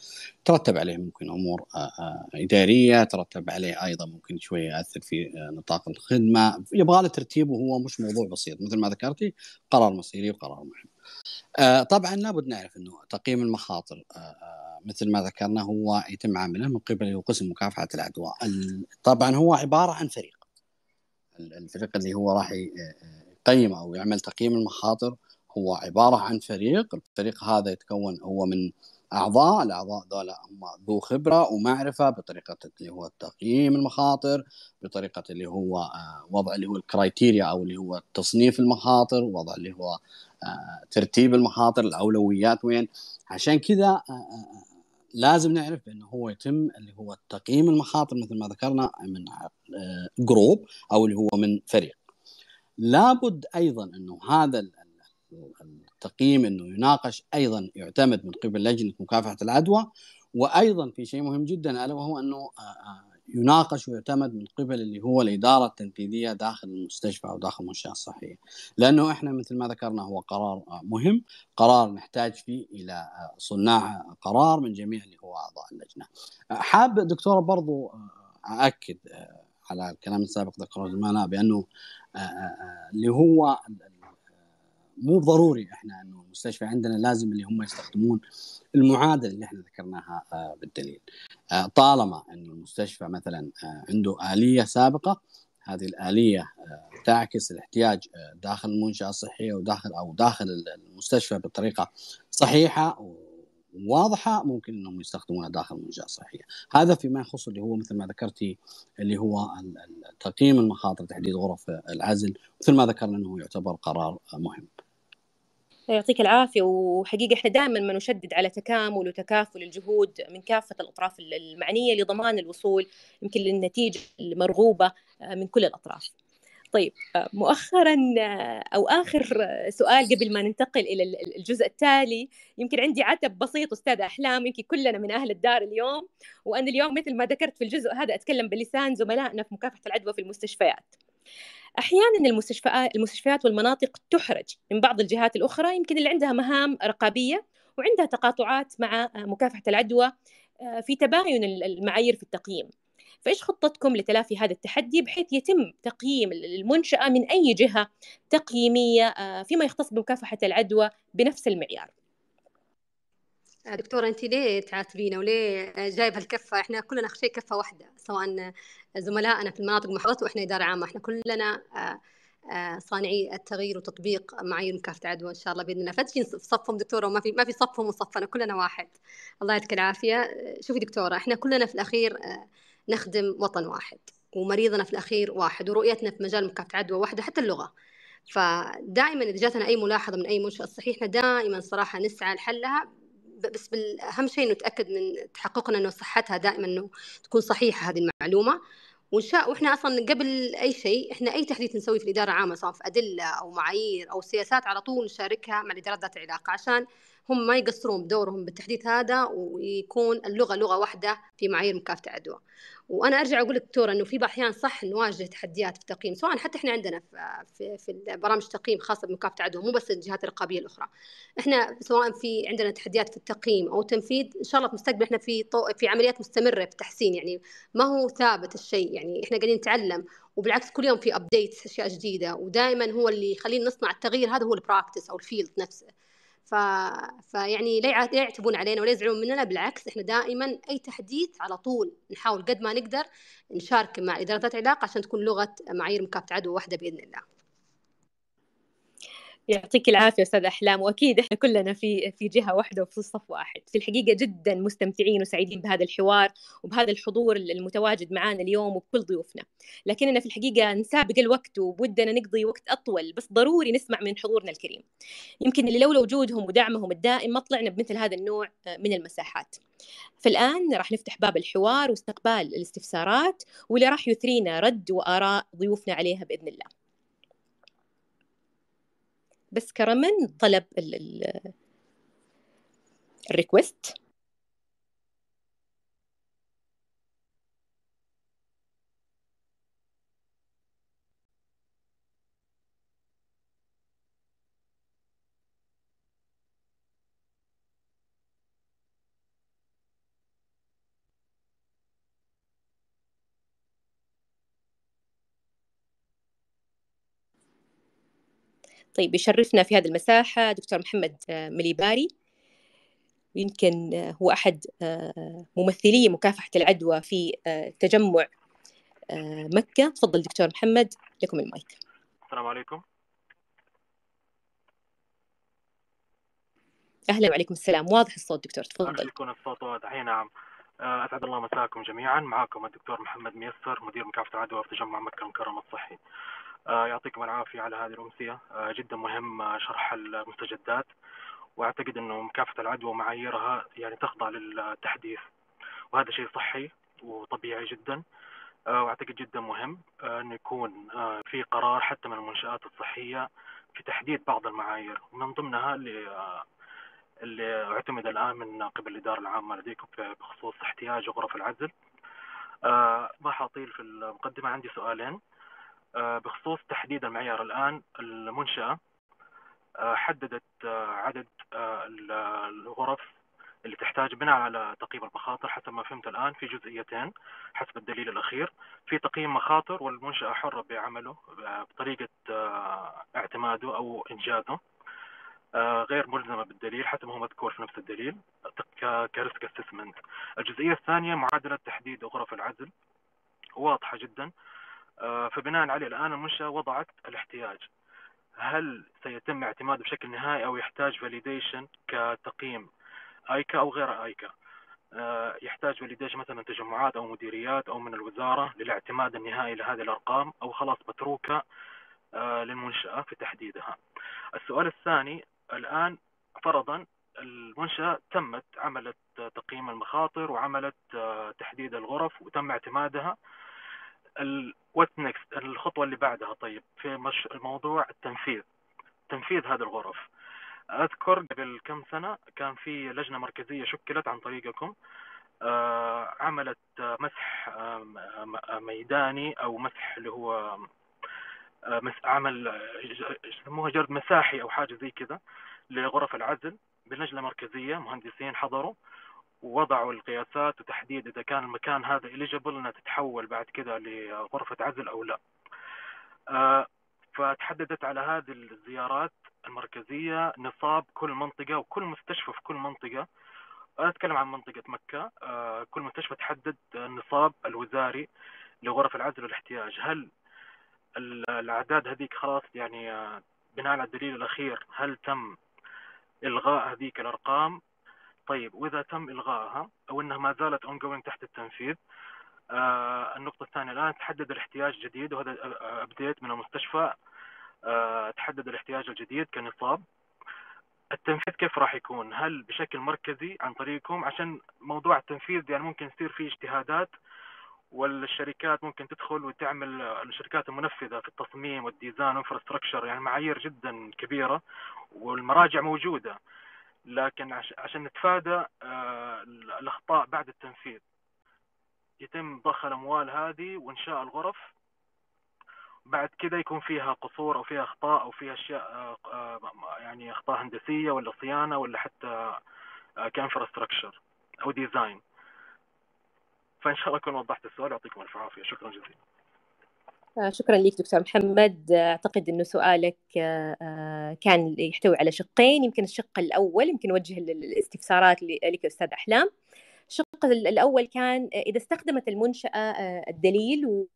ترتب عليه ممكن امور آه، اداريه ترتب عليه ايضا ممكن شويه ياثر في نطاق الخدمه يبغى له ترتيب وهو مش موضوع بسيط مثل ما ذكرتي قرار مصيري وقرار مهم طبعا لابد نعرف انه تقييم المخاطر مثل ما ذكرنا هو يتم عمله من قبل قسم مكافحه العدوى طبعا هو عباره عن فريق الفريق اللي هو راح يقيم او يعمل تقييم المخاطر هو عباره عن فريق، الفريق هذا يتكون هو من اعضاء، الاعضاء ذولا هم ذو خبره ومعرفه بطريقه اللي هو تقييم المخاطر، بطريقه اللي هو آه، وضع اللي هو الكرايتيريا او اللي هو تصنيف المخاطر، وضع اللي هو آه، ترتيب المخاطر، الاولويات وين، عشان كذا آه، لازم نعرف بانه هو يتم اللي هو تقييم المخاطر مثل ما ذكرنا من جروب آه، او اللي هو من فريق لابد ايضا انه هذا التقييم انه يناقش ايضا يعتمد من قبل لجنه مكافحه العدوى وايضا في شيء مهم جدا الا وهو انه آه، آه، يناقش ويعتمد من قبل اللي هو الاداره التنفيذيه داخل المستشفى او داخل المنشاه الصحيه، لانه احنا مثل ما ذكرنا هو قرار مهم، قرار نحتاج فيه الى صناع قرار من جميع اللي هو اعضاء اللجنه. حاب دكتوره برضو أأكد على الكلام السابق ذكره زملاء بانه اللي هو مو ضروري احنا انه المستشفى عندنا لازم اللي هم يستخدمون المعادله اللي احنا ذكرناها آه، بالدليل آه، طالما ان المستشفى مثلا آه، عنده اليه سابقه هذه الاليه تعكس الاحتياج داخل المنشاه الصحيه وداخل او داخل المستشفى بطريقه صحيحه واضحه ممكن انهم يستخدمونها داخل المنشاه الصحيه، هذا فيما يخص اللي هو مثل ما ذكرتي اللي هو تقييم المخاطر تحديد غرف العزل، مثل ما ذكرنا انه يعتبر قرار مهم. يعطيك العافية وحقيقة احنا دائما ما نشدد على تكامل وتكافل الجهود من كافة الأطراف المعنية لضمان الوصول يمكن للنتيجة المرغوبة آه، من كل الأطراف طيب آه، مؤخرا آه، او اخر سؤال قبل ما ننتقل الى الجزء التالي يمكن عندي عتب بسيط استاذ احلام يمكن كلنا من اهل الدار اليوم وانا اليوم مثل ما ذكرت في الجزء هذا اتكلم بلسان زملائنا في مكافحه العدوى في المستشفيات احيانا المستشفيات المستشفيات والمناطق تحرج من بعض الجهات الاخرى يمكن اللي عندها مهام رقابيه وعندها تقاطعات مع آه، مكافحه العدوى آه، في تباين المعايير في التقييم فايش خطتكم لتلافي هذا التحدي بحيث يتم تقييم المنشاه من اي جهه تقييميه آه، فيما يختص بمكافحه العدوى بنفس المعيار دكتورة أنت ليه تعاتبينا وليه جايبة الكفة إحنا كلنا شيء كفة واحدة سواء زملائنا في المناطق المحافظات وإحنا إدارة عامة إحنا كلنا آه، آه، صانعي التغيير وتطبيق معايير مكافحة العدوى إن شاء الله بإذن الله فتجي في صفهم دكتورة وما في ما في صفهم وصفنا كلنا واحد الله يعطيك العافية شوفي دكتورة إحنا كلنا في الأخير آه، نخدم وطن واحد ومريضنا في الأخير واحد ورؤيتنا في مجال مكافحة العدوى واحدة حتى اللغة فدائما اذا جاتنا اي ملاحظه من اي منشاه صحيح احنا دائما صراحه نسعى لحلها بس اهم شيء نتاكد من تحققنا انه صحتها دائما انه تكون صحيحه هذه المعلومه وان شاء واحنا اصلا قبل اي شيء احنا اي تحديث نسويه في الاداره عامه سواء في ادله او معايير او سياسات على طول نشاركها مع الادارات ذات العلاقه عشان هم ما يقصرون بدورهم بالتحديث هذا ويكون اللغه لغه واحده في معايير مكافحه العدوى وانا ارجع اقول لك دكتوره انه في بعض الاحيان صح نواجه تحديات في التقييم سواء حتى احنا عندنا في في برامج تقييم خاصه بمكافحه العدوى مو بس الجهات الرقابيه الاخرى احنا سواء في عندنا تحديات في التقييم او التنفيذ ان شاء الله في المستقبل احنا في طو... في عمليات مستمره في التحسين يعني ما هو ثابت الشيء يعني احنا قاعدين نتعلم وبالعكس كل يوم في ابديت اشياء جديده ودائما هو اللي يخلينا نصنع التغيير هذا هو البراكتس او الفيلد نفسه ف... فيعني لا يعتبون علينا ولا يزعلون مننا بالعكس احنا دائما اي تحديث على طول نحاول قد ما نقدر نشارك مع ادارات العلاقه عشان تكون لغه معايير مكافحه عدوى واحده باذن الله يعطيك العافيه استاذ احلام واكيد احنا كلنا في في جهه واحده وفي صف واحد في الحقيقه جدا مستمتعين وسعيدين بهذا الحوار وبهذا الحضور المتواجد معنا اليوم وبكل ضيوفنا لكننا في الحقيقه نسابق الوقت وبودنا نقضي وقت اطول بس ضروري نسمع من حضورنا الكريم يمكن اللي لولا وجودهم ودعمهم الدائم ما طلعنا بمثل هذا النوع آه، من المساحات فالآن راح نفتح باب الحوار واستقبال الاستفسارات واللي راح يثرينا رد وآراء ضيوفنا عليها بإذن الله بس كرمن طلب الريكوست طيب يشرفنا في هذه المساحة دكتور محمد آه، مليباري يمكن آه، هو أحد آه، ممثلي مكافحة العدوى في تجمع مكة تفضل دكتور محمد لكم المايك السلام عليكم أهلا وعليكم السلام واضح الصوت دكتور تفضل يكون الصوت واضح نعم اسعد الله مساكم جميعا معكم الدكتور محمد ميسر مدير مكافحه العدوى في تجمع مكه المكرمه الصحي آه، يعطيكم العافية على هذه الأمسية آه، جدا مهم آه، شرح المستجدات وأعتقد أنه مكافحة العدوى ومعاييرها يعني تخضع للتحديث وهذا شيء صحي وطبيعي جدا واعتقد جدا مهم انه يكون في قرار حتى من المنشات الصحيه في تحديد بعض المعايير ومن ضمنها اللي اللي اعتمد الان من قبل الاداره العامه لديكم بخصوص احتياج غرف العزل ما حاطيل في المقدمه عندي سؤالين آه، بخصوص تحديد المعيار الآن المنشأة آه، حددت آه، عدد الغرف اللي تحتاج بناء على تقييم المخاطر حسب ما فهمت الآن في جزئيتين حسب الدليل الأخير في تقييم مخاطر والمنشأة حرة بعمله بطريقة اعتماده أو إنجازه غير ملزمة بالدليل حتى ما هو مذكور في نفس الدليل كريسك اسسمنت الجزئية الثانية معادلة تحديد غرف العزل واضحة جدا آه، فبناء عليه الان المنشاه وضعت الاحتياج هل سيتم اعتماده بشكل نهائي او يحتاج فاليديشن كتقييم ايكا او غير ايكا آه، يحتاج فاليديشن مثلا تجمعات او مديريات او من الوزاره للاعتماد النهائي لهذه الارقام او خلاص متروكه آه، للمنشاه في تحديدها. السؤال الثاني الان فرضا المنشاه تمت عملت تقييم المخاطر وعملت تحديد الغرف وتم اعتمادها وات نيكست الخطوه اللي بعدها طيب في مش موضوع التنفيذ تنفيذ هذه الغرف اذكر قبل كم سنه كان في لجنه مركزيه شكلت عن طريقكم آه، عملت آه، مسح آه، ميداني او مسح اللي هو عمل يسموها جرد مساحي او حاجه زي كذا لغرف العزل بلجنه مركزيه مهندسين حضروا ووضعوا القياسات وتحديد اذا كان المكان هذا اليجبل انها تتحول بعد كذا لغرفه عزل او لا. آه، فتحددت على هذه الزيارات المركزيه نصاب كل منطقه وكل مستشفى في كل منطقه انا اتكلم عن منطقه مكه آه، كل مستشفى تحدد النصاب الوزاري لغرف العزل والاحتياج هل الاعداد هذيك خلاص يعني آه، بناء على الدليل الاخير هل تم الغاء هذيك الارقام طيب واذا تم الغائها او انها ما زالت اون تحت التنفيذ آه النقطه الثانيه الان تحدد الاحتياج الجديد وهذا ابديت من المستشفى آه تحدد الاحتياج الجديد كنصاب التنفيذ كيف راح يكون؟ هل بشكل مركزي عن طريقكم عشان موضوع التنفيذ يعني ممكن يصير فيه اجتهادات والشركات ممكن تدخل وتعمل الشركات المنفذه في التصميم والديزاين والانفراستراكشر يعني معايير جدا كبيره والمراجع موجوده لكن عشان نتفادى آه، الاخطاء بعد التنفيذ يتم ضخ الاموال هذه وانشاء الغرف بعد كده يكون فيها قصور او فيها اخطاء او فيها اشياء آه، آه، يعني اخطاء هندسيه ولا صيانه ولا حتى كانفراستراكشر او ديزاين فان شاء الله اكون وضحت السؤال يعطيكم الف عافيه شكرا جزيلا شكرا لك دكتور محمد اعتقد انه سؤالك آه، آه، كان يحتوي على شقين يمكن الشق الاول يمكن وجه الاستفسارات لك استاذ احلام الشق الاول كان آه، اذا استخدمت المنشاه الدليل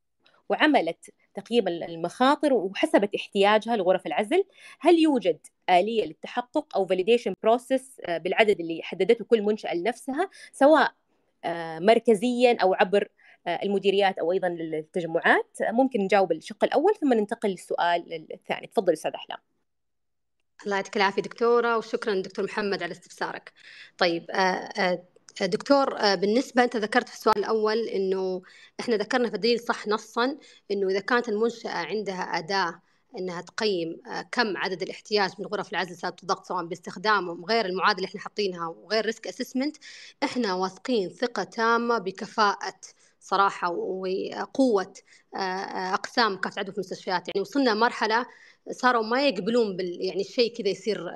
وعملت تقييم المخاطر وحسبت احتياجها لغرف العزل هل يوجد آلية للتحقق أو validation process بالعدد اللي حددته كل منشأة لنفسها سواء مركزيا أو عبر آه، المديريات او ايضا التجمعات آه، ممكن نجاوب الشق الاول ثم ننتقل للسؤال الثاني تفضل استاذ احلام الله يعطيك العافية دكتورة وشكرا دكتور محمد على استفسارك. طيب آه، دكتور بالنسبة أنت ذكرت في السؤال الأول أنه إحنا ذكرنا في الدليل صح نصا أنه إذا كانت المنشأة عندها أداة انها تقيم كم عدد الاحتياج من غرف العزل سبب الضغط سواء باستخدامهم غير المعادله اللي احنا حاطينها وغير ريسك اسسمنت احنا واثقين ثقه تامه بكفاءه صراحه وقوه اقسام كانت عدو في المستشفيات يعني وصلنا مرحله صاروا ما يقبلون بال يعني الشيء كذا يصير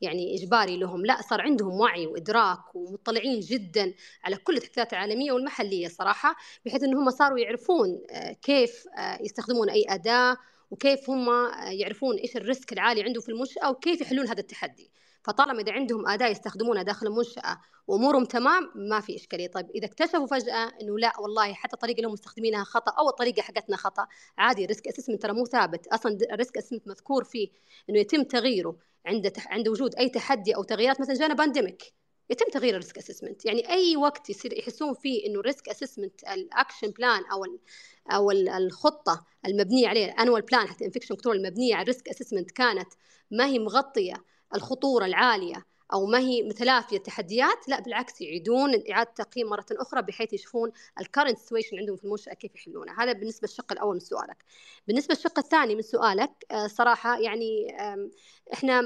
يعني اجباري لهم لا صار عندهم وعي وادراك ومطلعين جدا على كل التحديثات العالميه والمحليه صراحه بحيث ان هم صاروا يعرفون كيف يستخدمون اي اداه وكيف هم يعرفون ايش الريسك العالي عنده في المنشاه وكيف يحلون هذا التحدي فطالما إذا عندهم أداة يستخدمونها داخل المنشأة وأمورهم تمام ما في إشكالية طيب إذا اكتشفوا فجأة أنه لا والله حتى الطريقة اللي هم مستخدمينها خطأ أو الطريقة حقتنا خطأ عادي ريسك أسسمنت ترى مو ثابت أصلا ريسك أسسمنت مذكور فيه أنه يتم تغييره عند عند وجود أي تحدي أو تغييرات مثلا جانا بانديميك يتم تغيير الريسك اسسمنت يعني اي وقت يصير يحسون فيه انه الريسك اسسمنت الاكشن بلان او ال او الخطه المبنيه عليه الانوال بلان حتى انفكشن كنترول المبنيه على الريسك اسسمنت كانت ما هي مغطيه الخطورة العالية أو ما هي متلافية التحديات لا بالعكس يعيدون إعادة تقييم مرة أخرى بحيث يشوفون الكرنت سيتويشن عندهم في المنشأة كيف يحلونها هذا بالنسبة للشق الأول من سؤالك بالنسبة للشق الثاني من سؤالك آه، صراحة يعني إحنا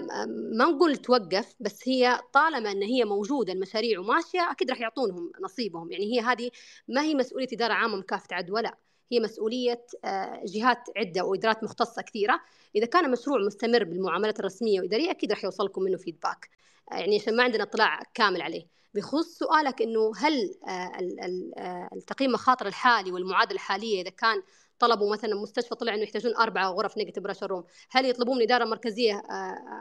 ما نقول توقف بس هي طالما أن هي موجودة المشاريع وماشية أكيد راح يعطونهم نصيبهم يعني هي هذه ما هي مسؤولية إدارة عامة مكافحة عدوى لا هي مسؤولية آه، جهات عدة وإدارات مختصة كثيرة إذا كان مشروع مستمر بالمعاملات الرسمية وإدارية أكيد راح يوصلكم منه فيدباك آه، يعني عشان ما عندنا اطلاع كامل عليه بخصوص سؤالك انه هل آه، التقييم مخاطر الحالي والمعادله الحاليه اذا كان طلبوا مثلا مستشفى طلع انه يحتاجون اربع غرف نيجاتيف بريشر روم، هل يطلبون من اداره مركزيه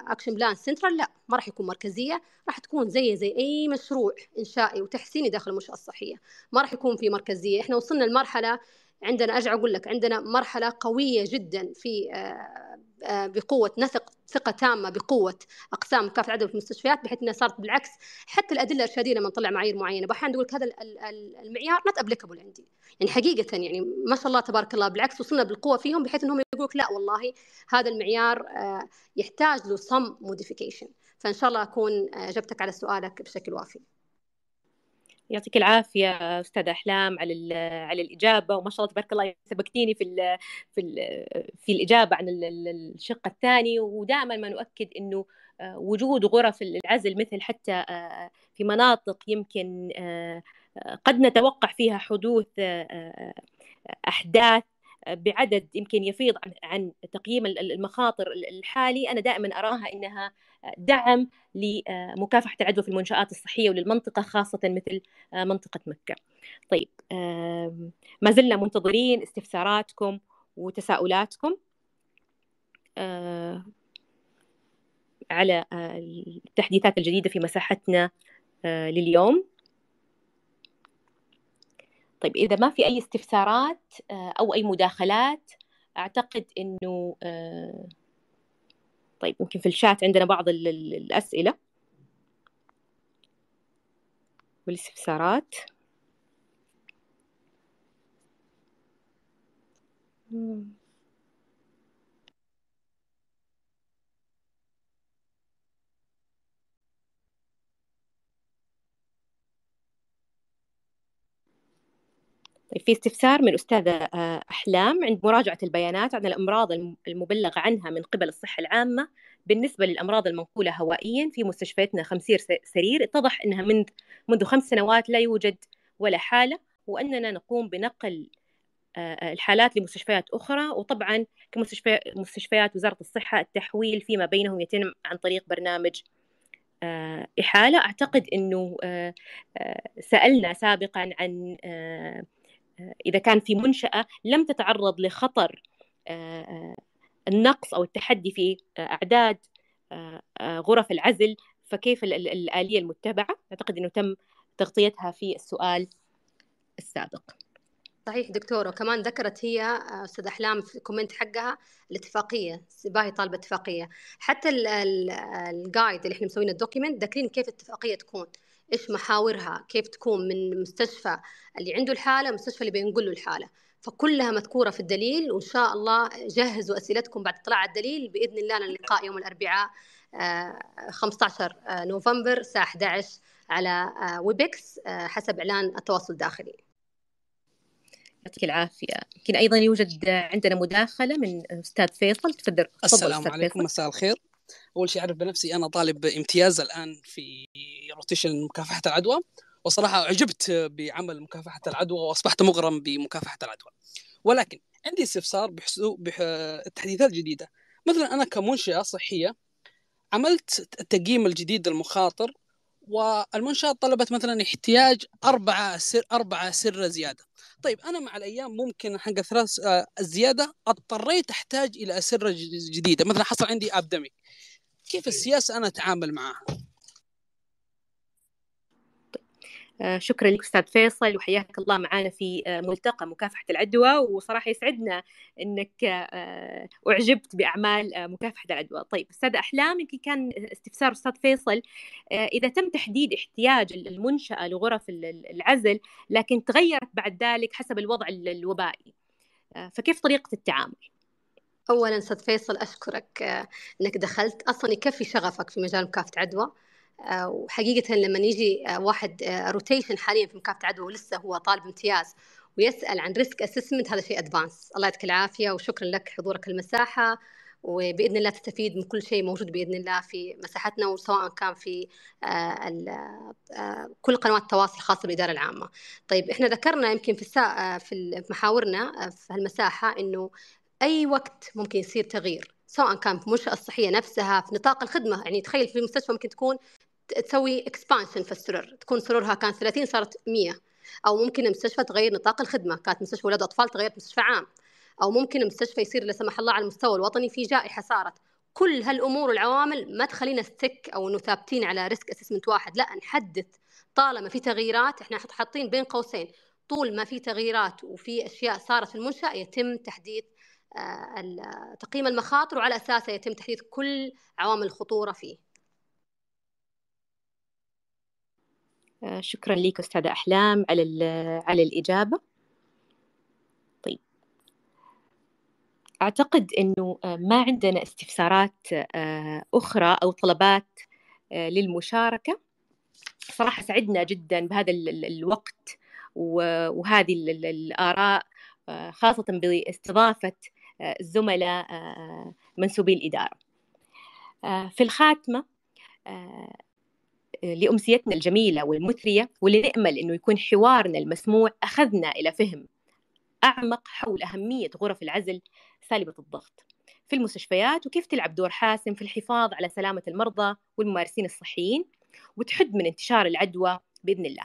اكشن بلان سنترال؟ لا، ما راح يكون مركزيه، راح تكون زي زي اي مشروع انشائي وتحسيني داخل المنشاه الصحيه، ما راح يكون في مركزيه، احنا وصلنا لمرحله عندنا ارجع اقول لك عندنا مرحله قويه جدا في آه، آه، بقوه نثق ثقه تامه بقوه اقسام مكافحه العدوى في المستشفيات بحيث انها صارت بالعكس حتى الادله الارشاديه لما نطلع معايير معينه واحيانا تقول هذا المعيار نت ابليكابل عندي يعني حقيقه يعني ما شاء الله تبارك الله بالعكس وصلنا بالقوه فيهم بحيث انهم لك لا والله هذا المعيار آه، يحتاج له some modification فان شاء الله اكون اجبتك على سؤالك بشكل وافي يعطيك العافية أستاذة أحلام على على الإجابة وما شاء الله تبارك الله سبقتيني في ال في ال في الإجابة عن الشق الثاني ودائما ما نؤكد إنه آه، وجود غرف العزل مثل حتى آه، في مناطق يمكن آه، قد نتوقع فيها حدوث أحداث بعدد يمكن يفيض عن, تقييم المخاطر الحالي انا دائما اراها انها دعم لمكافحه العدوى في المنشات الصحيه وللمنطقه خاصه مثل منطقه مكه. طيب ما زلنا منتظرين استفساراتكم وتساؤلاتكم على التحديثات الجديده في مساحتنا لليوم طيب إذا ما في أي استفسارات آه، أو أي مداخلات أعتقد أنه آه، طيب ممكن في الشات عندنا بعض الأسئلة والاستفسارات مم. طيب في استفسار من الأستاذة آه، أحلام عند مراجعة البيانات عن الأمراض المبلغ عنها من قبل الصحة العامة بالنسبة للأمراض المنقولة هوائيا في مستشفياتنا خمسير سرير اتضح أنها منذ منذ خمس سنوات لا يوجد ولا حالة وأننا نقوم بنقل آه، آه، الحالات لمستشفيات أخرى وطبعا كمستشفيات مستشفيات وزارة الصحة التحويل فيما بينهم يتم عن طريق برنامج إحالة أعتقد أنه سألنا سابقا عن إذا كان في منشأة لم تتعرض لخطر آه، آه، النقص أو التحدي في آه، أعداد غرف العزل فكيف الآلية المتبعة؟ أعتقد أنه تم تغطيتها في السؤال السابق صحيح دكتورة كمان ذكرت هي أستاذ أحلام في الكومنت حقها الاتفاقية سباهي طالبة اتفاقية حتى الجايد اللي احنا مسوينه الدوكيمنت ذاكرين كيف الاتفاقية تكون ايش محاورها كيف تكون من مستشفى اللي عنده الحاله مستشفى اللي بينقل له الحاله فكلها مذكوره في الدليل وان شاء الله جهزوا اسئلتكم بعد اطلاع الدليل باذن الله للقاء يوم الاربعاء 15 آه، آه، نوفمبر الساعه 11 على آه، ويبكس حسب اعلان التواصل الداخلي يعطيك العافيه يمكن ايضا يوجد عندنا مداخله من استاذ فيصل تفضل السلام عليكم مساء الخير اول شيء اعرف بنفسي انا طالب امتياز الان في روتيشن مكافحه العدوى وصراحه اعجبت بعمل مكافحه العدوى واصبحت مغرم بمكافحه العدوى ولكن عندي استفسار بحسو بح... التحديثات الجديده مثلا انا كمنشاه صحيه عملت التقييم الجديد للمخاطر والمنشاه طلبت مثلا احتياج أربعة سر أربعة سرة زيادة طيب أنا مع الأيام ممكن حق ثلاث آه، الزيادة اضطريت أحتاج إلى أسرة جديدة مثلا حصل عندي ابدمي كيف إيه. السياسه انا اتعامل معها آه، شكرا لك استاذ فيصل وحياك الله معنا في آه، ملتقى مكافحه العدوى وصراحه يسعدنا انك آه، اعجبت باعمال مكافحه العدوى طيب استاذ احلام يمكن كان استفسار استاذ فيصل اذا تم تحديد احتياج المنشاه لغرف العزل لكن تغيرت بعد ذلك حسب الوضع الوبائي فكيف طريقه التعامل اولا استاذ فيصل اشكرك آه، انك دخلت اصلا يكفي شغفك في مجال مكافحه عدوى آه، وحقيقه لما يجي آه، واحد روتيشن حاليا في مكافحه عدوى ولسه هو طالب امتياز ويسال عن ريسك اسسمنت هذا شيء ادفانس الله يعطيك العافيه وشكرا لك حضورك المساحه وباذن الله تستفيد من كل شيء موجود باذن الله في مساحتنا وسواء كان في كل قنوات التواصل الخاصه بالاداره العامه. طيب احنا ذكرنا يمكن في في محاورنا في هالمساحه انه اي وقت ممكن يصير تغيير سواء كان في المنشاه الصحيه نفسها في نطاق الخدمه يعني تخيل في المستشفى ممكن تكون تسوي اكسبانشن في السرر تكون سرورها كان 30 صارت 100 او ممكن المستشفى تغير نطاق الخدمه كانت مستشفى ولاد اطفال تغيرت مستشفى عام او ممكن المستشفى يصير لا سمح الله على المستوى الوطني في جائحه صارت كل هالامور والعوامل ما تخلينا ستك او انه ثابتين على ريسك اسسمنت واحد لا نحدث طالما في تغييرات احنا حاطين بين قوسين طول ما في تغييرات وفي اشياء صارت في المنشاه يتم تحديث آه، تقييم المخاطر وعلى أساسه يتم تحديد كل عوامل الخطورة فيه آه، شكرا لك أستاذة أحلام على على الإجابة طيب أعتقد أنه آه، ما عندنا استفسارات أخرى أو طلبات للمشاركة صراحة سعدنا جدا بهذا الوقت وهذه الآراء خاصة باستضافة الزملاء آه، آه، منسوبي الإدارة آه، في الخاتمة لأمسيتنا الجميلة والمثرية واللي نأمل أنه يكون حوارنا المسموع أخذنا إلى فهم أعمق حول أهمية غرف العزل سالبة الضغط في المستشفيات وكيف تلعب دور حاسم في الحفاظ على سلامة المرضى والممارسين الصحيين وتحد من انتشار العدوى بإذن الله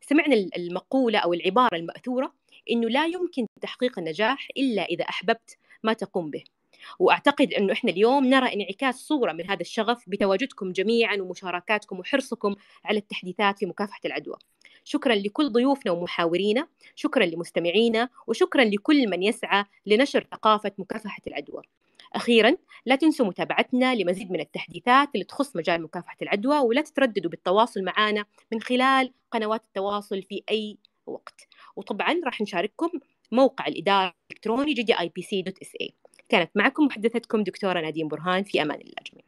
سمعنا المقولة أو العبارة المأثورة إنه لا يمكن تحقيق النجاح إلا إذا أحببت ما تقوم به واعتقد انه احنا اليوم نرى انعكاس صوره من هذا الشغف بتواجدكم جميعا ومشاركاتكم وحرصكم على التحديثات في مكافحه العدوى. شكرا لكل ضيوفنا ومحاورينا، شكرا لمستمعينا، وشكرا لكل من يسعى لنشر ثقافه مكافحه العدوى. أخيرا لا تنسوا متابعتنا لمزيد من التحديثات اللي تخص مجال مكافحة العدوى ولا تترددوا بالتواصل معنا من خلال قنوات التواصل في أي وقت وطبعا راح نشارككم موقع الإدارة الإلكتروني جدة آي بي سي دوت اس اي كانت معكم محدثتكم دكتورة نادين برهان في أمان الله جميعا